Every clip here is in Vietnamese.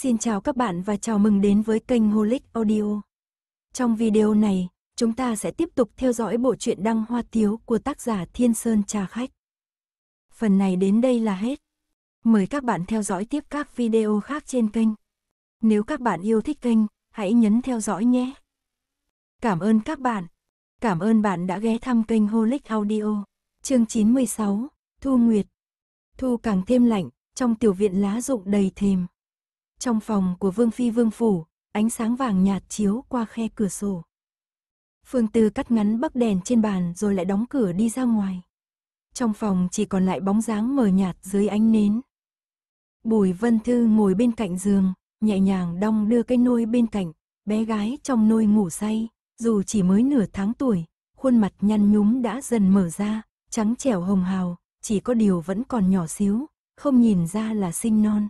Xin chào các bạn và chào mừng đến với kênh Holic Audio. Trong video này, chúng ta sẽ tiếp tục theo dõi bộ truyện Đăng Hoa Tiếu của tác giả Thiên Sơn Trà Khách. Phần này đến đây là hết. Mời các bạn theo dõi tiếp các video khác trên kênh. Nếu các bạn yêu thích kênh, hãy nhấn theo dõi nhé. Cảm ơn các bạn. Cảm ơn bạn đã ghé thăm kênh Holic Audio. Chương 96, Thu Nguyệt. Thu càng thêm lạnh, trong tiểu viện lá rụng đầy thềm. Trong phòng của Vương Phi Vương Phủ, ánh sáng vàng nhạt chiếu qua khe cửa sổ. Phương Tư cắt ngắn bắc đèn trên bàn rồi lại đóng cửa đi ra ngoài. Trong phòng chỉ còn lại bóng dáng mờ nhạt dưới ánh nến. Bùi Vân Thư ngồi bên cạnh giường, nhẹ nhàng đong đưa cái nôi bên cạnh, bé gái trong nôi ngủ say, dù chỉ mới nửa tháng tuổi, khuôn mặt nhăn nhúm đã dần mở ra, trắng trẻo hồng hào, chỉ có điều vẫn còn nhỏ xíu, không nhìn ra là sinh non.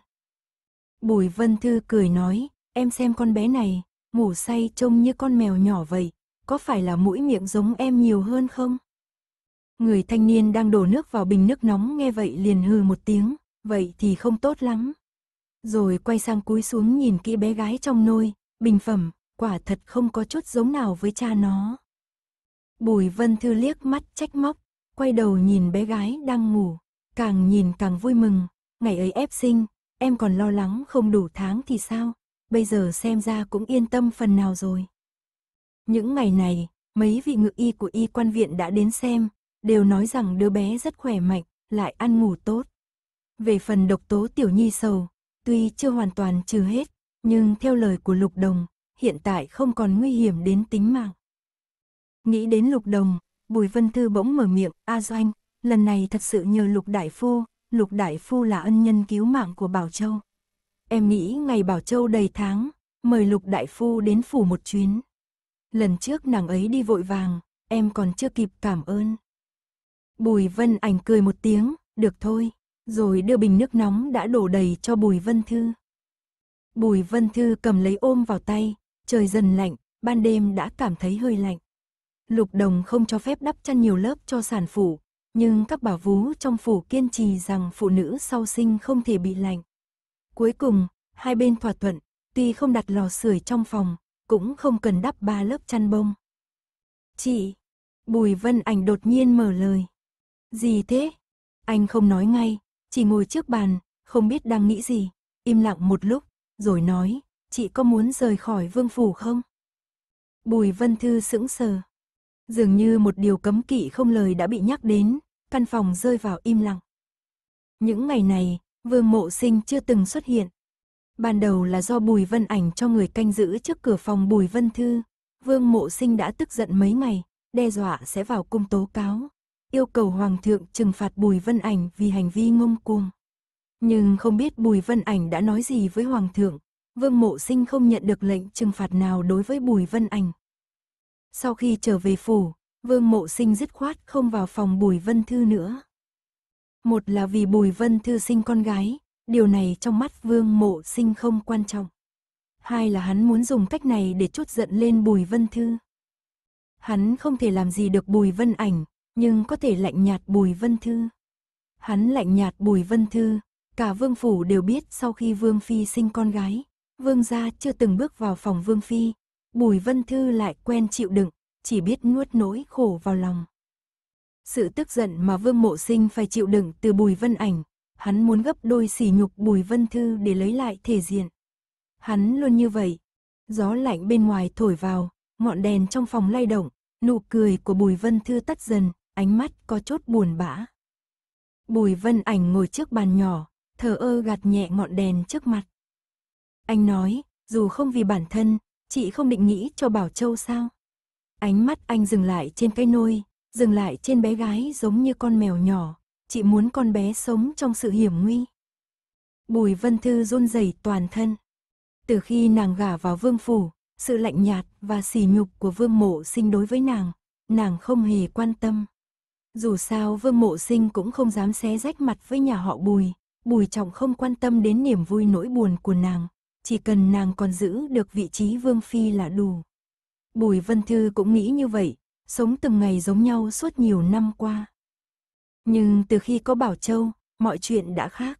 Bùi Vân Thư cười nói, em xem con bé này, ngủ say trông như con mèo nhỏ vậy, có phải là mũi miệng giống em nhiều hơn không? Người thanh niên đang đổ nước vào bình nước nóng nghe vậy liền hừ một tiếng, vậy thì không tốt lắm. Rồi quay sang cúi xuống nhìn kỹ bé gái trong nôi, bình phẩm, quả thật không có chút giống nào với cha nó. Bùi Vân Thư liếc mắt trách móc, quay đầu nhìn bé gái đang ngủ, càng nhìn càng vui mừng, ngày ấy ép sinh, em còn lo lắng không đủ tháng thì sao, bây giờ xem ra cũng yên tâm phần nào rồi. Những ngày này, mấy vị ngự y của y quan viện đã đến xem, đều nói rằng đứa bé rất khỏe mạnh, lại ăn ngủ tốt. Về phần độc tố tiểu nhi sầu, tuy chưa hoàn toàn trừ hết, nhưng theo lời của Lục Đồng, hiện tại không còn nguy hiểm đến tính mạng. Nghĩ đến Lục Đồng, Bùi Vân Thư bỗng mở miệng, A Doanh, lần này thật sự nhờ Lục Đại Phu, Lục Đại Phu là ân nhân cứu mạng của Bảo Châu. Em nghĩ ngày Bảo Châu đầy tháng, mời Lục Đại Phu đến phủ một chuyến. Lần trước nàng ấy đi vội vàng, em còn chưa kịp cảm ơn. Bùi Vân Ảnh cười một tiếng, được thôi, rồi đưa bình nước nóng đã đổ đầy cho Bùi Vân Thư. Bùi Vân Thư cầm lấy ôm vào tay, trời dần lạnh, ban đêm đã cảm thấy hơi lạnh. Lục Đồng không cho phép đắp chăn nhiều lớp cho sản phụ, nhưng các bà vú trong phủ kiên trì rằng phụ nữ sau sinh không thể bị lạnh. Cuối cùng, hai bên thỏa thuận, tuy không đặt lò sưởi trong phòng, cũng không cần đắp ba lớp chăn bông. Chị, Bùi Vân Ảnh đột nhiên mở lời. Gì thế? Anh không nói ngay, chỉ ngồi trước bàn, không biết đang nghĩ gì, im lặng một lúc, rồi nói, chị có muốn rời khỏi vương phủ không? Bùi Vân Thư sững sờ, Dường như một điều cấm kỵ không lời đã bị nhắc đến, căn phòng rơi vào im lặng. Những ngày này, vương mộ sinh chưa từng xuất hiện. Ban đầu là do Bùi Vân Ảnh cho người canh giữ trước cửa phòng Bùi Vân Thư. Vương mộ sinh đã tức giận mấy ngày, đe dọa sẽ vào cung tố cáo. Yêu cầu Hoàng thượng trừng phạt Bùi Vân Ảnh vì hành vi ngông cuồng. Nhưng không biết Bùi Vân Ảnh đã nói gì với Hoàng thượng, Vương Mộ Sinh không nhận được lệnh trừng phạt nào đối với Bùi Vân Ảnh. Sau khi trở về phủ, Vương Mộ Sinh dứt khoát không vào phòng Bùi Vân Thư nữa. Một là vì Bùi Vân Thư sinh con gái, điều này trong mắt Vương Mộ Sinh không quan trọng. Hai là hắn muốn dùng cách này để chút giận lên Bùi Vân Thư. Hắn không thể làm gì được Bùi Vân Ảnh, nhưng có thể lạnh nhạt Bùi Vân Thư. Hắn lạnh nhạt Bùi Vân Thư, cả Vương Phủ đều biết sau khi Vương Phi sinh con gái, Vương gia chưa từng bước vào phòng Vương Phi, Bùi Vân Thư lại quen chịu đựng, chỉ biết nuốt nỗi khổ vào lòng. Sự tức giận mà Vương Mộ Sinh phải chịu đựng từ Bùi Vân Ảnh, hắn muốn gấp đôi sỉ nhục Bùi Vân Thư để lấy lại thể diện. Hắn luôn như vậy, gió lạnh bên ngoài thổi vào, ngọn đèn trong phòng lay động, nụ cười của Bùi Vân Thư tắt dần, ánh mắt có chốt buồn bã. Bùi Vân Ảnh ngồi trước bàn nhỏ, thờ ơ gạt nhẹ ngọn đèn trước mặt. Anh nói, dù không vì bản thân, chị không định nghĩ cho Bảo Châu sao? Ánh mắt anh dừng lại trên cái nôi, dừng lại trên bé gái giống như con mèo nhỏ, chị muốn con bé sống trong sự hiểm nguy. Bùi Vân Thư run rẩy toàn thân. Từ khi nàng gả vào vương phủ, sự lạnh nhạt và sỉ nhục của vương mộ sinh đối với nàng, nàng không hề quan tâm. Dù sao vương mộ sinh cũng không dám xé rách mặt với nhà họ bùi, bùi trọng không quan tâm đến niềm vui nỗi buồn của nàng, chỉ cần nàng còn giữ được vị trí vương phi là đủ. Bùi Vân Thư cũng nghĩ như vậy, sống từng ngày giống nhau suốt nhiều năm qua. Nhưng từ khi có Bảo Châu, mọi chuyện đã khác.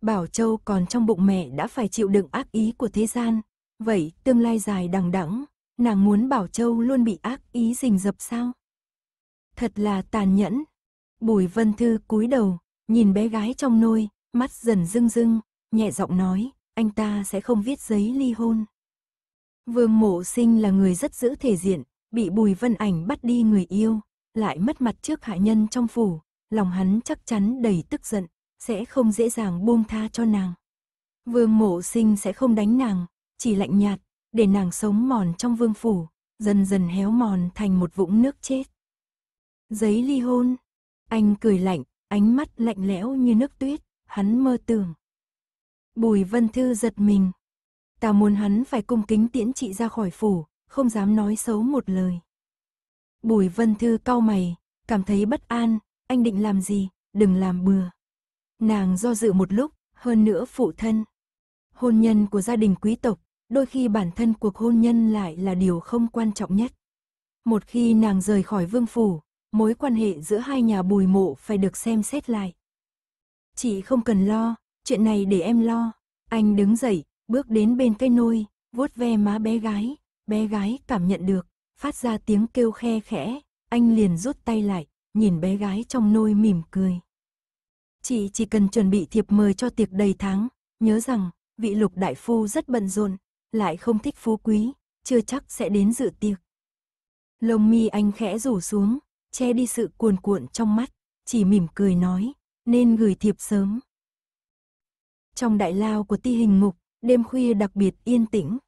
Bảo Châu còn trong bụng mẹ đã phải chịu đựng ác ý của thế gian, vậy tương lai dài đằng đẵng, nàng muốn Bảo Châu luôn bị ác ý rình rập sao? Thật là tàn nhẫn. Bùi Vân Thư cúi đầu, nhìn bé gái trong nôi, mắt dần rưng rưng, nhẹ giọng nói, anh ta sẽ không viết giấy ly hôn. Vương Mộ Sinh là người rất giữ thể diện, bị Bùi Vân Ảnh bắt đi người yêu, lại mất mặt trước hạ nhân trong phủ, lòng hắn chắc chắn đầy tức giận, sẽ không dễ dàng buông tha cho nàng. Vương Mộ Sinh sẽ không đánh nàng, chỉ lạnh nhạt, để nàng sống mòn trong vương phủ, dần dần héo mòn thành một vũng nước chết. Giấy ly hôn, anh cười lạnh, ánh mắt lạnh lẽo như nước tuyết, hắn mơ tưởng Bùi Vân Thư giật mình. Ta muốn hắn phải cung kính tiễn chị ra khỏi phủ, không dám nói xấu một lời. Bùi Vân Thư cau mày, cảm thấy bất an, anh định làm gì, đừng làm bừa. Nàng do dự một lúc, hơn nữa phụ thân. Hôn nhân của gia đình quý tộc, đôi khi bản thân cuộc hôn nhân lại là điều không quan trọng nhất. Một khi nàng rời khỏi vương phủ, mối quan hệ giữa hai nhà bùi mộ phải được xem xét lại. Chị không cần lo, chuyện này để em lo. Anh đứng dậy, bước đến bên cây nôi, vuốt ve má bé gái. Bé gái cảm nhận được, phát ra tiếng kêu khe khẽ. Anh liền rút tay lại, nhìn bé gái trong nôi mỉm cười. Chị chỉ cần chuẩn bị thiệp mời cho tiệc đầy tháng. Nhớ rằng, vị lục đại phu rất bận rộn, lại không thích phú quý, chưa chắc sẽ đến dự tiệc. Lông mi anh khẽ rủ xuống, che đi sự cuồn cuộn trong mắt, chỉ mỉm cười nói, nên gửi thiệp sớm. Trong đại lao của ti hình ngục, đêm khuya đặc biệt yên tĩnh.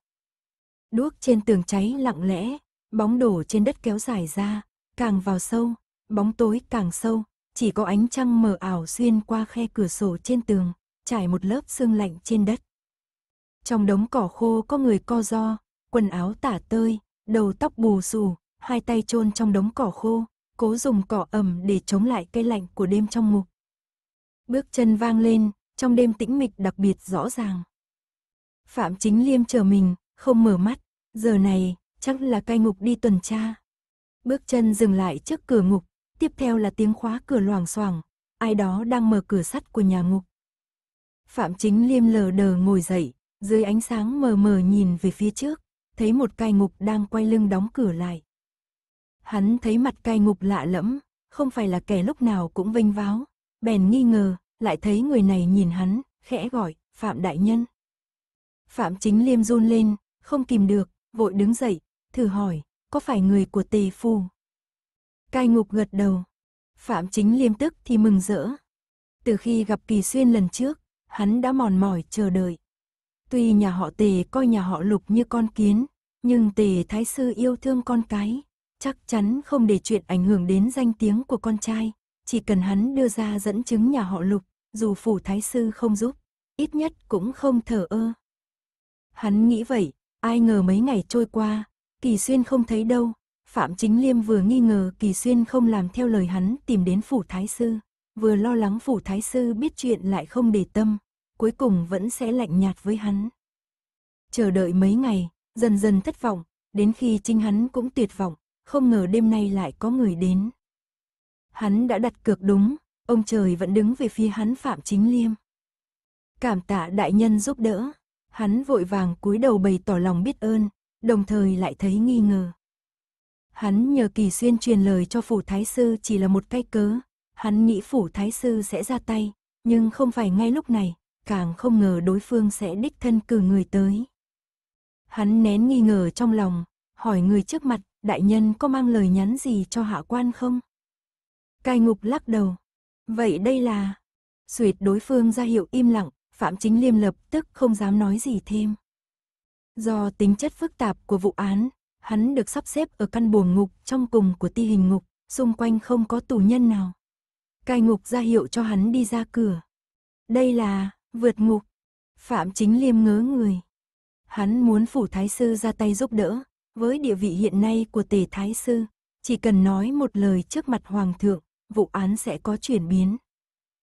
Đuốc trên tường cháy lặng lẽ, bóng đổ trên đất kéo dài ra, càng vào sâu, bóng tối càng sâu, chỉ có ánh trăng mờ ảo xuyên qua khe cửa sổ trên tường, trải một lớp sương lạnh trên đất. Trong đống cỏ khô có người co do, quần áo tả tơi, đầu tóc bù xù, hai tay chôn trong đống cỏ khô, cố dùng cỏ ẩm để chống lại cái lạnh của đêm trong ngục. Bước chân vang lên, trong đêm tĩnh mịch đặc biệt rõ ràng. Phạm Chính Liêm chờ mình, không mở mắt, giờ này, chắc là cai ngục đi tuần tra. Bước chân dừng lại trước cửa ngục, tiếp theo là tiếng khóa cửa loảng xoảng, ai đó đang mở cửa sắt của nhà ngục. Phạm Chính Liêm lờ đờ ngồi dậy, dưới ánh sáng mờ mờ nhìn về phía trước, thấy một cai ngục đang quay lưng đóng cửa lại. Hắn thấy mặt cai ngục lạ lẫm, không phải là kẻ lúc nào cũng vênh váo, bèn nghi ngờ, lại thấy người này nhìn hắn, khẽ gọi, Phạm Đại Nhân. Phạm Chính Liêm run lên, không kìm được, vội đứng dậy, thử hỏi, có phải người của tề phu? Cai ngục gật đầu. Phạm Chính Liêm tức thì mừng rỡ. Từ khi gặp Kỳ Xuyên lần trước, hắn đã mòn mỏi chờ đợi. Tuy nhà họ tề coi nhà họ lục như con kiến, nhưng tề thái sư yêu thương con cái, chắc chắn không để chuyện ảnh hưởng đến danh tiếng của con trai, chỉ cần hắn đưa ra dẫn chứng nhà họ lục, dù phủ thái sư không giúp, ít nhất cũng không thở ơ. Hắn nghĩ vậy, ai ngờ mấy ngày trôi qua, Kỳ Xuyên không thấy đâu, Phạm Chính Liêm vừa nghi ngờ Kỳ Xuyên không làm theo lời hắn tìm đến phủ thái sư, vừa lo lắng phủ thái sư biết chuyện lại không để tâm, cuối cùng vẫn sẽ lạnh nhạt với hắn. Chờ đợi mấy ngày, dần dần thất vọng, đến khi chính hắn cũng tuyệt vọng, không ngờ đêm nay lại có người đến. Hắn đã đặt cược đúng, ông trời vẫn đứng về phía hắn Phạm Chính Liêm. Cảm tạ đại nhân giúp đỡ, hắn vội vàng cúi đầu bày tỏ lòng biết ơn, đồng thời lại thấy nghi ngờ. Hắn nhờ Kỳ Xuyên truyền lời cho phủ thái sư chỉ là một cái cớ, hắn nghĩ phủ thái sư sẽ ra tay, nhưng không phải ngay lúc này, càng không ngờ đối phương sẽ đích thân cử người tới. Hắn nén nghi ngờ trong lòng, hỏi người trước mặt, đại nhân có mang lời nhắn gì cho hạ quan không? Cai ngục lắc đầu. Vậy đây là... Xuyệt đối phương ra hiệu im lặng, Phạm Chính Liêm lập tức không dám nói gì thêm. Do tính chất phức tạp của vụ án, hắn được sắp xếp ở căn buồng ngục trong cùng của ti hình ngục, xung quanh không có tù nhân nào. Cai ngục ra hiệu cho hắn đi ra cửa. Đây là... vượt ngục. Phạm Chính Liêm ngớ người. Hắn muốn phủ thái sư ra tay giúp đỡ, với địa vị hiện nay của tề thái sư, chỉ cần nói một lời trước mặt hoàng thượng, vụ án sẽ có chuyển biến.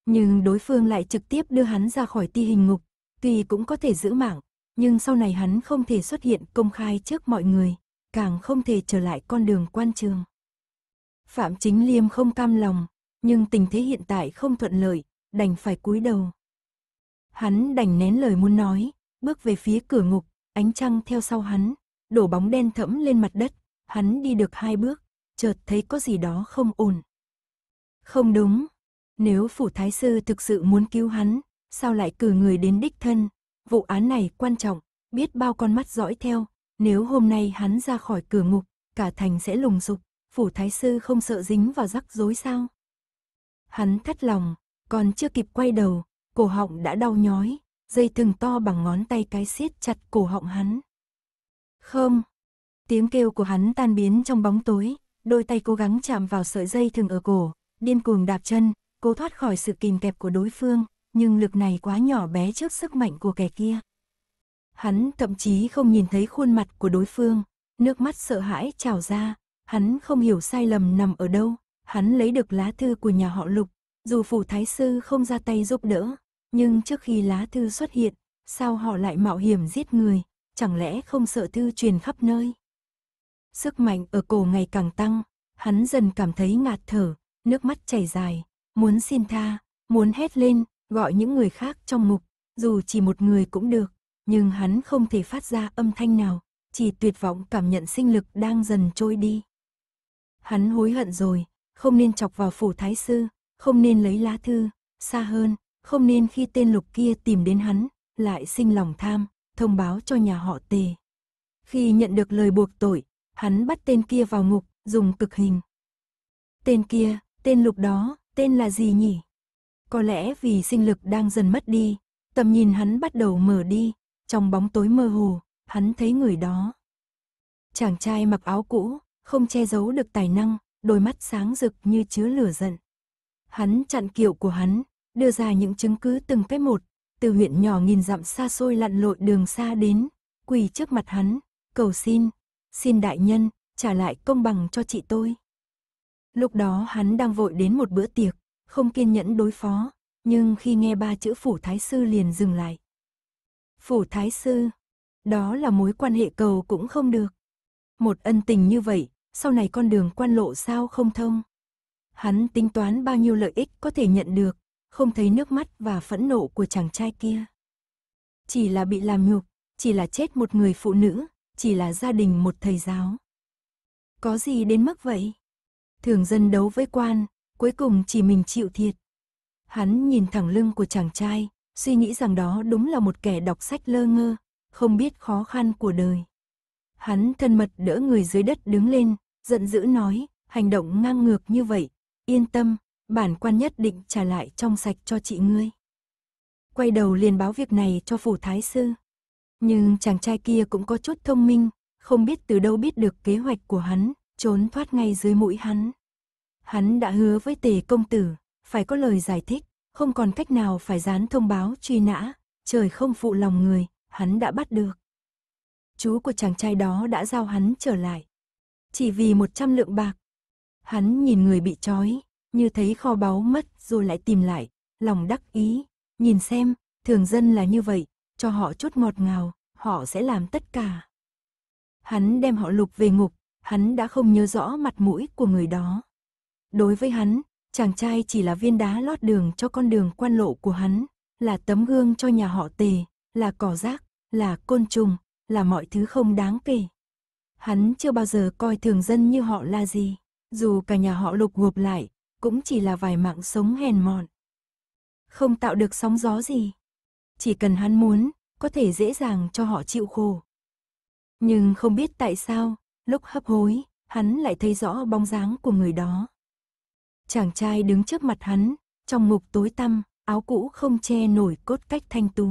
Nhưng đối phương lại trực tiếp đưa hắn ra khỏi ti hình ngục, tuy cũng có thể giữ mạng, nhưng sau này hắn không thể xuất hiện công khai trước mọi người, càng không thể trở lại con đường quan trường. Phạm Chính Liêm không cam lòng, nhưng tình thế hiện tại không thuận lợi, đành phải cúi đầu. Hắn đành nén lời muốn nói, bước về phía cửa ngục, ánh trăng theo sau hắn, đổ bóng đen thẫm lên mặt đất, hắn đi được hai bước, chợt thấy có gì đó không ổn. Không đúng. Nếu phủ thái sư thực sự muốn cứu hắn, sao lại cử người đến đích thân? Vụ án này quan trọng, biết bao con mắt dõi theo. Nếu hôm nay hắn ra khỏi cửa ngục, cả thành sẽ lùng sục. Phủ thái sư không sợ dính vào rắc rối sao? Hắn thắt lòng, còn chưa kịp quay đầu, cổ họng đã đau nhói, dây thừng to bằng ngón tay cái siết chặt cổ họng hắn. Không! Tiếng kêu của hắn tan biến trong bóng tối, đôi tay cố gắng chạm vào sợi dây thừng ở cổ, điên cuồng đạp chân, cố thoát khỏi sự kìm kẹp của đối phương, nhưng lực này quá nhỏ bé trước sức mạnh của kẻ kia. Hắn thậm chí không nhìn thấy khuôn mặt của đối phương, nước mắt sợ hãi trào ra, hắn không hiểu sai lầm nằm ở đâu, hắn lấy được lá thư của nhà họ Lục, dù phủ thái sư không ra tay giúp đỡ, nhưng trước khi lá thư xuất hiện, sao họ lại mạo hiểm giết người, chẳng lẽ không sợ thư truyền khắp nơi? Sức mạnh ở cổ ngày càng tăng, hắn dần cảm thấy ngạt thở, nước mắt chảy dài, muốn xin tha, muốn hét lên, gọi những người khác trong ngục, dù chỉ một người cũng được, nhưng hắn không thể phát ra âm thanh nào, chỉ tuyệt vọng cảm nhận sinh lực đang dần trôi đi. Hắn hối hận rồi, không nên chọc vào phủ thái sư, không nên lấy lá thư, xa hơn, không nên khi tên lục kia tìm đến hắn, lại sinh lòng tham, thông báo cho nhà họ tề. Khi nhận được lời buộc tội, hắn bắt tên kia vào ngục, dùng cực hình. Tên kia, Tên lục đó, tên là gì nhỉ? Có lẽ vì sinh lực đang dần mất đi, tầm nhìn hắn bắt đầu mở đi, trong bóng tối mơ hồ, hắn thấy người đó. Chàng trai mặc áo cũ, không che giấu được tài năng, đôi mắt sáng rực như chứa lửa giận. Hắn chặn kiệu của hắn, đưa ra những chứng cứ từng cái một, từ huyện nhỏ nghìn dặm xa xôi lặn lội đường xa đến, quỳ trước mặt hắn, cầu xin, xin đại nhân, trả lại công bằng cho chị tôi. Lúc đó hắn đang vội đến một bữa tiệc, không kiên nhẫn đối phó, nhưng khi nghe ba chữ phủ thái sư liền dừng lại. Phủ thái sư, đó là mối quan hệ cầu cũng không được. Một ân tình như vậy, sau này con đường quan lộ sao không thông. Hắn tính toán bao nhiêu lợi ích có thể nhận được, không thấy nước mắt và phẫn nộ của chàng trai kia. Chỉ là bị làm nhục, chỉ là chết một người phụ nữ, chỉ là gia đình một thầy giáo. Có gì đến mức vậy? thường dân đấu với quan, cuối cùng chỉ mình chịu thiệt. Hắn nhìn thẳng lưng của chàng trai, suy nghĩ rằng đó đúng là một kẻ đọc sách lơ ngơ, không biết khó khăn của đời. Hắn thân mật đỡ người dưới đất đứng lên, giận dữ nói, hành động ngang ngược như vậy, yên tâm, bản quan nhất định trả lại trong sạch cho chị ngươi. Quay đầu liền báo việc này cho phủ thái sư. Nhưng chàng trai kia cũng có chút thông minh, không biết từ đâu biết được kế hoạch của hắn, trốn thoát ngay dưới mũi hắn. Hắn đã hứa với tề công tử, phải có lời giải thích, không còn cách nào phải dán thông báo truy nã, trời không phụ lòng người, hắn đã bắt được. Chú của chàng trai đó đã giao hắn trở lại. Chỉ vì một trăm lượng bạc. Hắn nhìn người bị trói, như thấy kho báu mất rồi lại tìm lại, lòng đắc ý, nhìn xem, thường dân là như vậy, cho họ chút ngọt ngào, họ sẽ làm tất cả. Hắn đem họ lục về ngục, hắn đã không nhớ rõ mặt mũi của người đó. Đối với hắn, chàng trai chỉ là viên đá lót đường cho con đường quan lộ của hắn, là tấm gương cho nhà họ tề, là cỏ rác, là côn trùng, là mọi thứ không đáng kể. Hắn chưa bao giờ coi thường dân như họ là gì, dù cả nhà họ lục gộp lại, cũng chỉ là vài mạng sống hèn mọn. Không tạo được sóng gió gì. Chỉ cần hắn muốn, có thể dễ dàng cho họ chịu khổ. Nhưng không biết tại sao, Lúc hấp hối, hắn lại thấy rõ bóng dáng của người đó. Chàng trai đứng trước mặt hắn, trong ngục tối tăm, áo cũ không che nổi cốt cách thanh tú.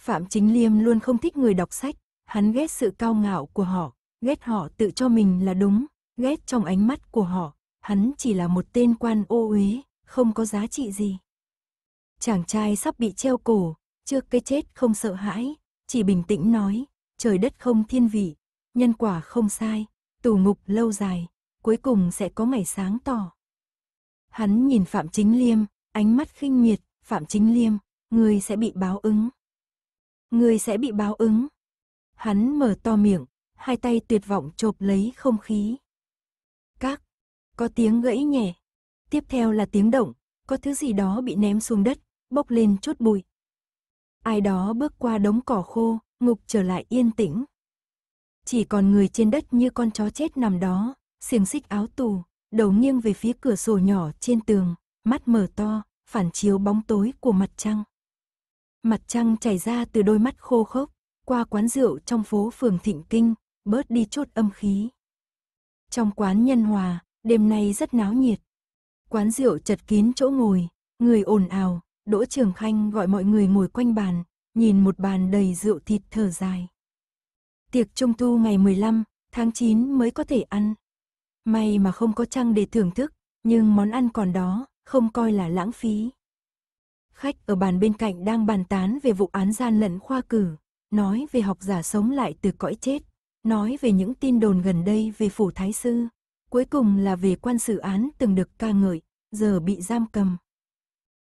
Phạm Chính Liêm luôn không thích người đọc sách, hắn ghét sự cao ngạo của họ, ghét họ tự cho mình là đúng, ghét trong ánh mắt của họ, hắn chỉ là một tên quan ô uế, không có giá trị gì. Chàng trai sắp bị treo cổ, trước cái chết không sợ hãi, chỉ bình tĩnh nói, trời đất không thiên vị, nhân quả không sai, tù ngục lâu dài, cuối cùng sẽ có ngày sáng tỏ. Hắn nhìn Phạm Chính Liêm, ánh mắt khinh miệt, Phạm Chính Liêm, ngươi sẽ bị báo ứng. Ngươi sẽ bị báo ứng. Hắn mở to miệng, hai tay tuyệt vọng chộp lấy không khí. Các, có tiếng gãy nhẹ. Tiếp theo là tiếng động, có thứ gì đó bị ném xuống đất, bốc lên chút bụi. Ai đó bước qua đống cỏ khô, ngục trở lại yên tĩnh chỉ còn người trên đất như con chó chết nằm đó, xiềng xích áo tù, đầu nghiêng về phía cửa sổ nhỏ trên tường, mắt mở to, phản chiếu bóng tối của mặt trăng. Mặt trăng chảy ra từ đôi mắt khô khốc, qua quán rượu trong phố phường Thịnh Kinh, bớt đi chốt âm khí. Trong quán Nhân Hòa, đêm nay rất náo nhiệt. Quán rượu chật kín chỗ ngồi, người ồn ào, Đỗ Trường Khanh gọi mọi người ngồi quanh bàn, nhìn một bàn đầy rượu thịt thở dài. Tiệc trung thu ngày 15 tháng 9 mới có thể ăn. May mà không có trăng để thưởng thức, nhưng món ăn còn đó, không coi là lãng phí. Khách ở bàn bên cạnh đang bàn tán về vụ án gian lận khoa cử, nói về học giả sống lại từ cõi chết, nói về những tin đồn gần đây về phủ thái sư, cuối cùng là về quan xử án từng được ca ngợi, giờ bị giam cầm.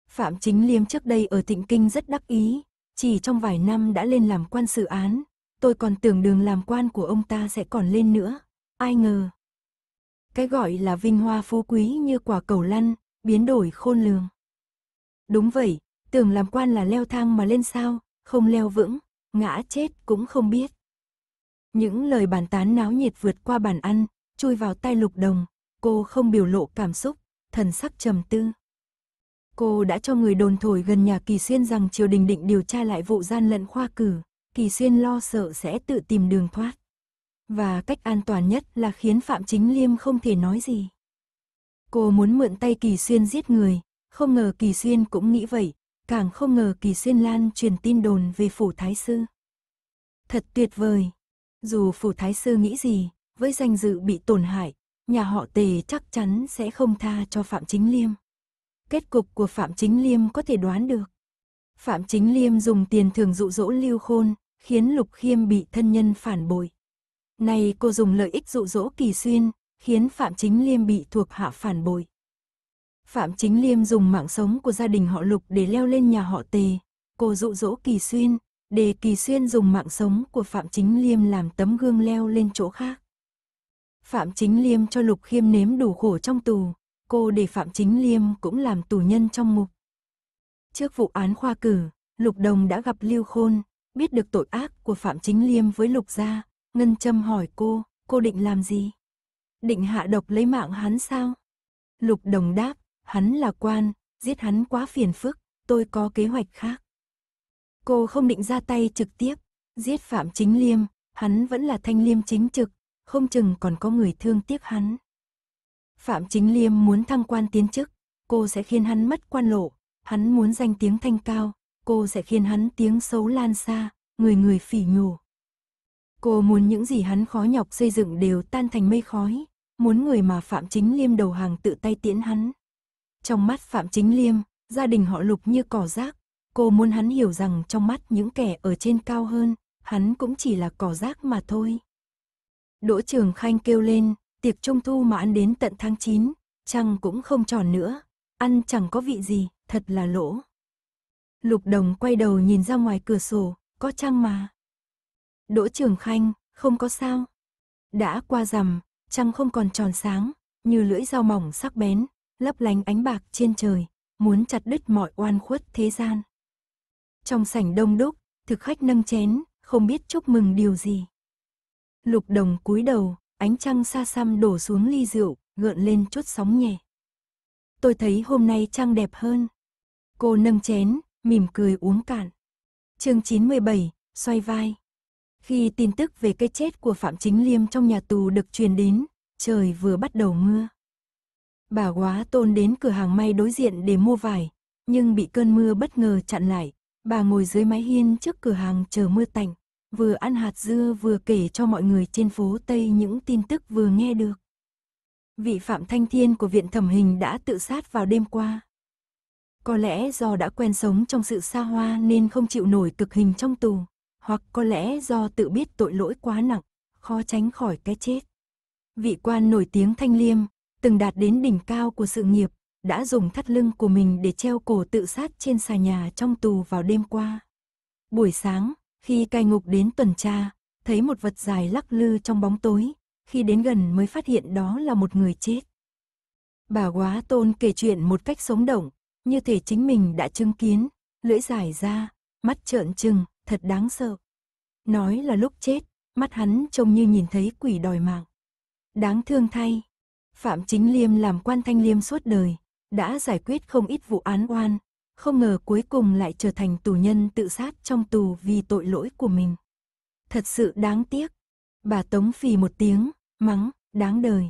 Phạm Chính Liêm trước đây ở thịnh Kinh rất đắc ý, chỉ trong vài năm đã lên làm quan xử án, tôi còn tưởng đường làm quan của ông ta sẽ còn lên nữa, ai ngờ. Cái gọi là vinh hoa phú quý như quả cầu lăn, biến đổi khôn lường. Đúng vậy, tưởng làm quan là leo thang mà lên sao, không leo vững, ngã chết cũng không biết. Những lời bàn tán náo nhiệt vượt qua bàn ăn, chui vào tai lục đồng, cô không biểu lộ cảm xúc, thần sắc trầm tư. Cô đã cho người đồn thổi gần nhà Kỳ Xuyên rằng triều đình định điều tra lại vụ gian lận khoa cử, Kỳ Xuyên lo sợ sẽ tự tìm đường thoát. Và cách an toàn nhất là khiến Phạm Chính Liêm không thể nói gì. Cô muốn mượn tay Kỳ Xuyên giết người, không ngờ Kỳ Xuyên cũng nghĩ vậy, càng không ngờ Kỳ Xuyên lan truyền tin đồn về Phủ Thái Sư. Thật tuyệt vời! Dù Phủ Thái Sư nghĩ gì, với danh dự bị tổn hại, nhà họ Tề chắc chắn sẽ không tha cho Phạm Chính Liêm. Kết cục của Phạm Chính Liêm có thể đoán được. Phạm Chính Liêm dùng tiền thường dụ dỗ Lưu Khôn, khiến Lục Khiêm bị thân nhân phản bội. Nay cô dùng lợi ích dụ dỗ Kỳ Xuyên, khiến Phạm Chính Liêm bị thuộc hạ phản bội. Phạm Chính Liêm dùng mạng sống của gia đình họ Lục để leo lên nhà họ Tề. Cô dụ dỗ Kỳ Xuyên, để Kỳ Xuyên dùng mạng sống của Phạm Chính Liêm làm tấm gương leo lên chỗ khác. Phạm Chính Liêm cho Lục Khiêm nếm đủ khổ trong tù, cô để Phạm Chính Liêm cũng làm tù nhân trong ngục. Trước vụ án khoa cử, Lục Đồng đã gặp Lưu Khôn, biết được tội ác của Phạm Chính Liêm với Lục Gia, Ngân Trâm hỏi cô, cô định làm gì? Định hạ độc lấy mạng hắn sao? Lục Đồng đáp, hắn là quan, giết hắn quá phiền phức, tôi có kế hoạch khác. Cô không định ra tay trực tiếp, giết Phạm Chính Liêm, hắn vẫn là thanh liêm chính trực, không chừng còn có người thương tiếc hắn. Phạm Chính Liêm muốn thăng quan tiến chức, cô sẽ khiến hắn mất quan lộ, Hắn muốn danh tiếng thanh cao, cô sẽ khiến hắn tiếng xấu lan xa, người người phỉ nhổ. Cô muốn những gì hắn khó nhọc xây dựng đều tan thành mây khói, muốn người mà Phạm Chính Liêm đầu hàng tự tay tiễn hắn. Trong mắt Phạm Chính Liêm, gia đình họ lục như cỏ rác, cô muốn hắn hiểu rằng trong mắt những kẻ ở trên cao hơn, hắn cũng chỉ là cỏ rác mà thôi. Đỗ Trường Khanh kêu lên, tiệc trung thu mà ăn đến tận tháng 9, trăng cũng không tròn nữa, ăn chẳng có vị gì thật là lỗ. Lục Đồng quay đầu nhìn ra ngoài cửa sổ, có trăng mà. Đỗ Trường Khanh, không có sao. Đã qua rằm, trăng không còn tròn sáng, như lưỡi dao mỏng sắc bén, lấp lánh ánh bạc trên trời, muốn chặt đứt mọi oan khuất thế gian. Trong sảnh đông đúc, thực khách nâng chén, không biết chúc mừng điều gì. Lục Đồng cúi đầu, ánh trăng xa xăm đổ xuống ly rượu, gợn lên chút sóng nhẹ. Tôi thấy hôm nay trăng đẹp hơn. Cô nâng chén, mỉm cười uống cạn. Chương 97, xoay vai. Khi tin tức về cái chết của Phạm Chính Liêm trong nhà tù được truyền đến, trời vừa bắt đầu mưa. Bà Quá Tôn đến cửa hàng may đối diện để mua vải, nhưng bị cơn mưa bất ngờ chặn lại. Bà ngồi dưới mái hiên trước cửa hàng chờ mưa tạnh, vừa ăn hạt dưa vừa kể cho mọi người trên phố Tây những tin tức vừa nghe được. Vị Phạm Thanh Thiên của Viện Thẩm Hình đã tự sát vào đêm qua. Có lẽ do đã quen sống trong sự xa hoa nên không chịu nổi cực hình trong tù, hoặc có lẽ do tự biết tội lỗi quá nặng, khó tránh khỏi cái chết. Vị quan nổi tiếng Thanh Liêm, từng đạt đến đỉnh cao của sự nghiệp, đã dùng thắt lưng của mình để treo cổ tự sát trên xà nhà trong tù vào đêm qua. Buổi sáng, khi cai ngục đến tuần tra, thấy một vật dài lắc lư trong bóng tối, khi đến gần mới phát hiện đó là một người chết. Bà Quá Tôn kể chuyện một cách sống động, như thể chính mình đã chứng kiến, lưỡi dài ra, mắt trợn trừng, thật đáng sợ. Nói là lúc chết, mắt hắn trông như nhìn thấy quỷ đòi mạng. Đáng thương thay, Phạm Chính Liêm làm quan thanh liêm suốt đời, đã giải quyết không ít vụ án oan, không ngờ cuối cùng lại trở thành tù nhân tự sát trong tù vì tội lỗi của mình. Thật sự đáng tiếc. Bà Tống phì một tiếng, mắng, đáng đời.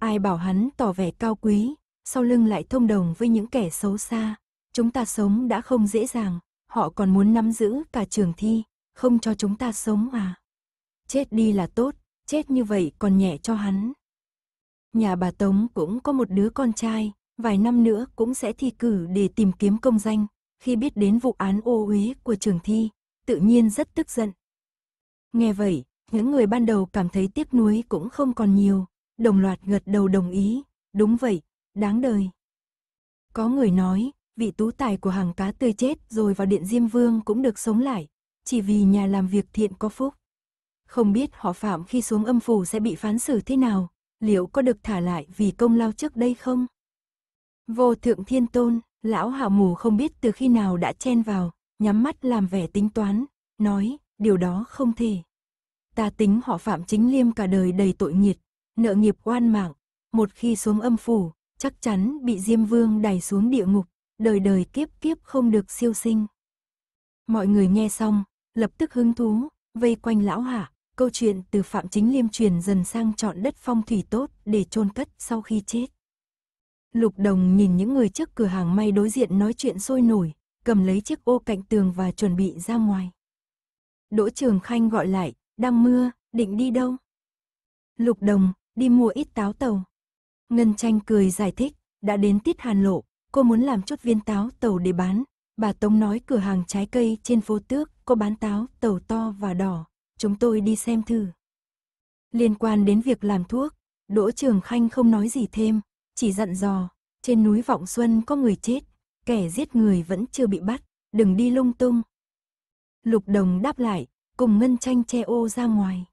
Ai bảo hắn tỏ vẻ cao quý, sau lưng lại thông đồng với những kẻ xấu xa. Chúng ta sống đã không dễ dàng, họ còn muốn nắm giữ cả trường thi, không cho chúng ta sống à. Chết đi là tốt, chết như vậy còn nhẹ cho hắn. Nhà bà Tống cũng có một đứa con trai, vài năm nữa cũng sẽ thi cử để tìm kiếm công danh, khi biết đến vụ án ô uế của trường thi, tự nhiên rất tức giận. Nghe vậy, những người ban đầu cảm thấy tiếc nuối cũng không còn nhiều, đồng loạt gật đầu đồng ý, đúng vậy, Đáng đời. Có người nói, vị tú tài của hàng cá tươi chết rồi vào điện Diêm Vương cũng được sống lại, chỉ vì nhà làm việc thiện có phúc. Không biết họ phạm khi xuống âm phủ sẽ bị phán xử thế nào, liệu có được thả lại vì công lao trước đây không? Vô thượng thiên tôn, lão hảo mù không biết từ khi nào đã chen vào, nhắm mắt làm vẻ tính toán, nói, điều đó không thể. Ta tính họ phạm chính liêm cả đời đầy tội nghiệt, nợ nghiệp oan mạng, một khi xuống âm phủ, chắc chắn bị Diêm Vương đẩy xuống địa ngục, đời đời kiếp kiếp không được siêu sinh. Mọi người nghe xong, lập tức hứng thú, vây quanh lão hạ, câu chuyện từ Phạm Chính Liêm truyền dần sang chọn đất phong thủy tốt để chôn cất sau khi chết. Lục Đồng nhìn những người trước cửa hàng may đối diện nói chuyện sôi nổi, cầm lấy chiếc ô cạnh tường và chuẩn bị ra ngoài. Đỗ Trường Khanh gọi lại, đang mưa, định đi đâu? Lục Đồng, đi mua ít táo tàu. Ngân Tranh cười giải thích, đã đến tiết hàn lộ, cô muốn làm chút viên táo tàu để bán. Bà Tống nói cửa hàng trái cây trên phố Tước có bán táo tàu to và đỏ, chúng tôi đi xem thử. Liên quan đến việc làm thuốc, Đỗ Trường Khanh không nói gì thêm, chỉ dặn dò, trên núi Vọng Xuân có người chết, kẻ giết người vẫn chưa bị bắt, đừng đi lung tung. Lục Đồng đáp lại, cùng Ngân Tranh che ô ra ngoài.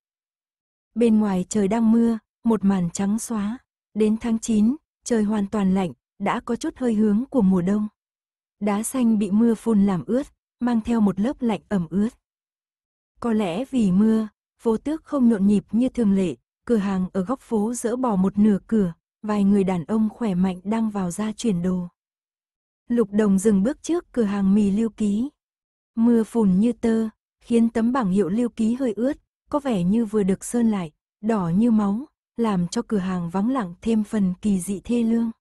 Bên ngoài trời đang mưa, một màn trắng xóa. Đến tháng 9, trời hoàn toàn lạnh, đã có chút hơi hướng của mùa đông. Đá xanh bị mưa phun làm ướt, mang theo một lớp lạnh ẩm ướt. Có lẽ vì mưa, phố tước không nhộn nhịp như thường lệ, cửa hàng ở góc phố dỡ bỏ một nửa cửa, vài người đàn ông khỏe mạnh đang vào ra chuyển đồ. Lục đồng dừng bước trước cửa hàng mì lưu ký. Mưa phùn như tơ, khiến tấm bảng hiệu lưu ký hơi ướt, có vẻ như vừa được sơn lại, đỏ như máu, làm cho cửa hàng vắng lặng thêm phần kỳ dị thê lương.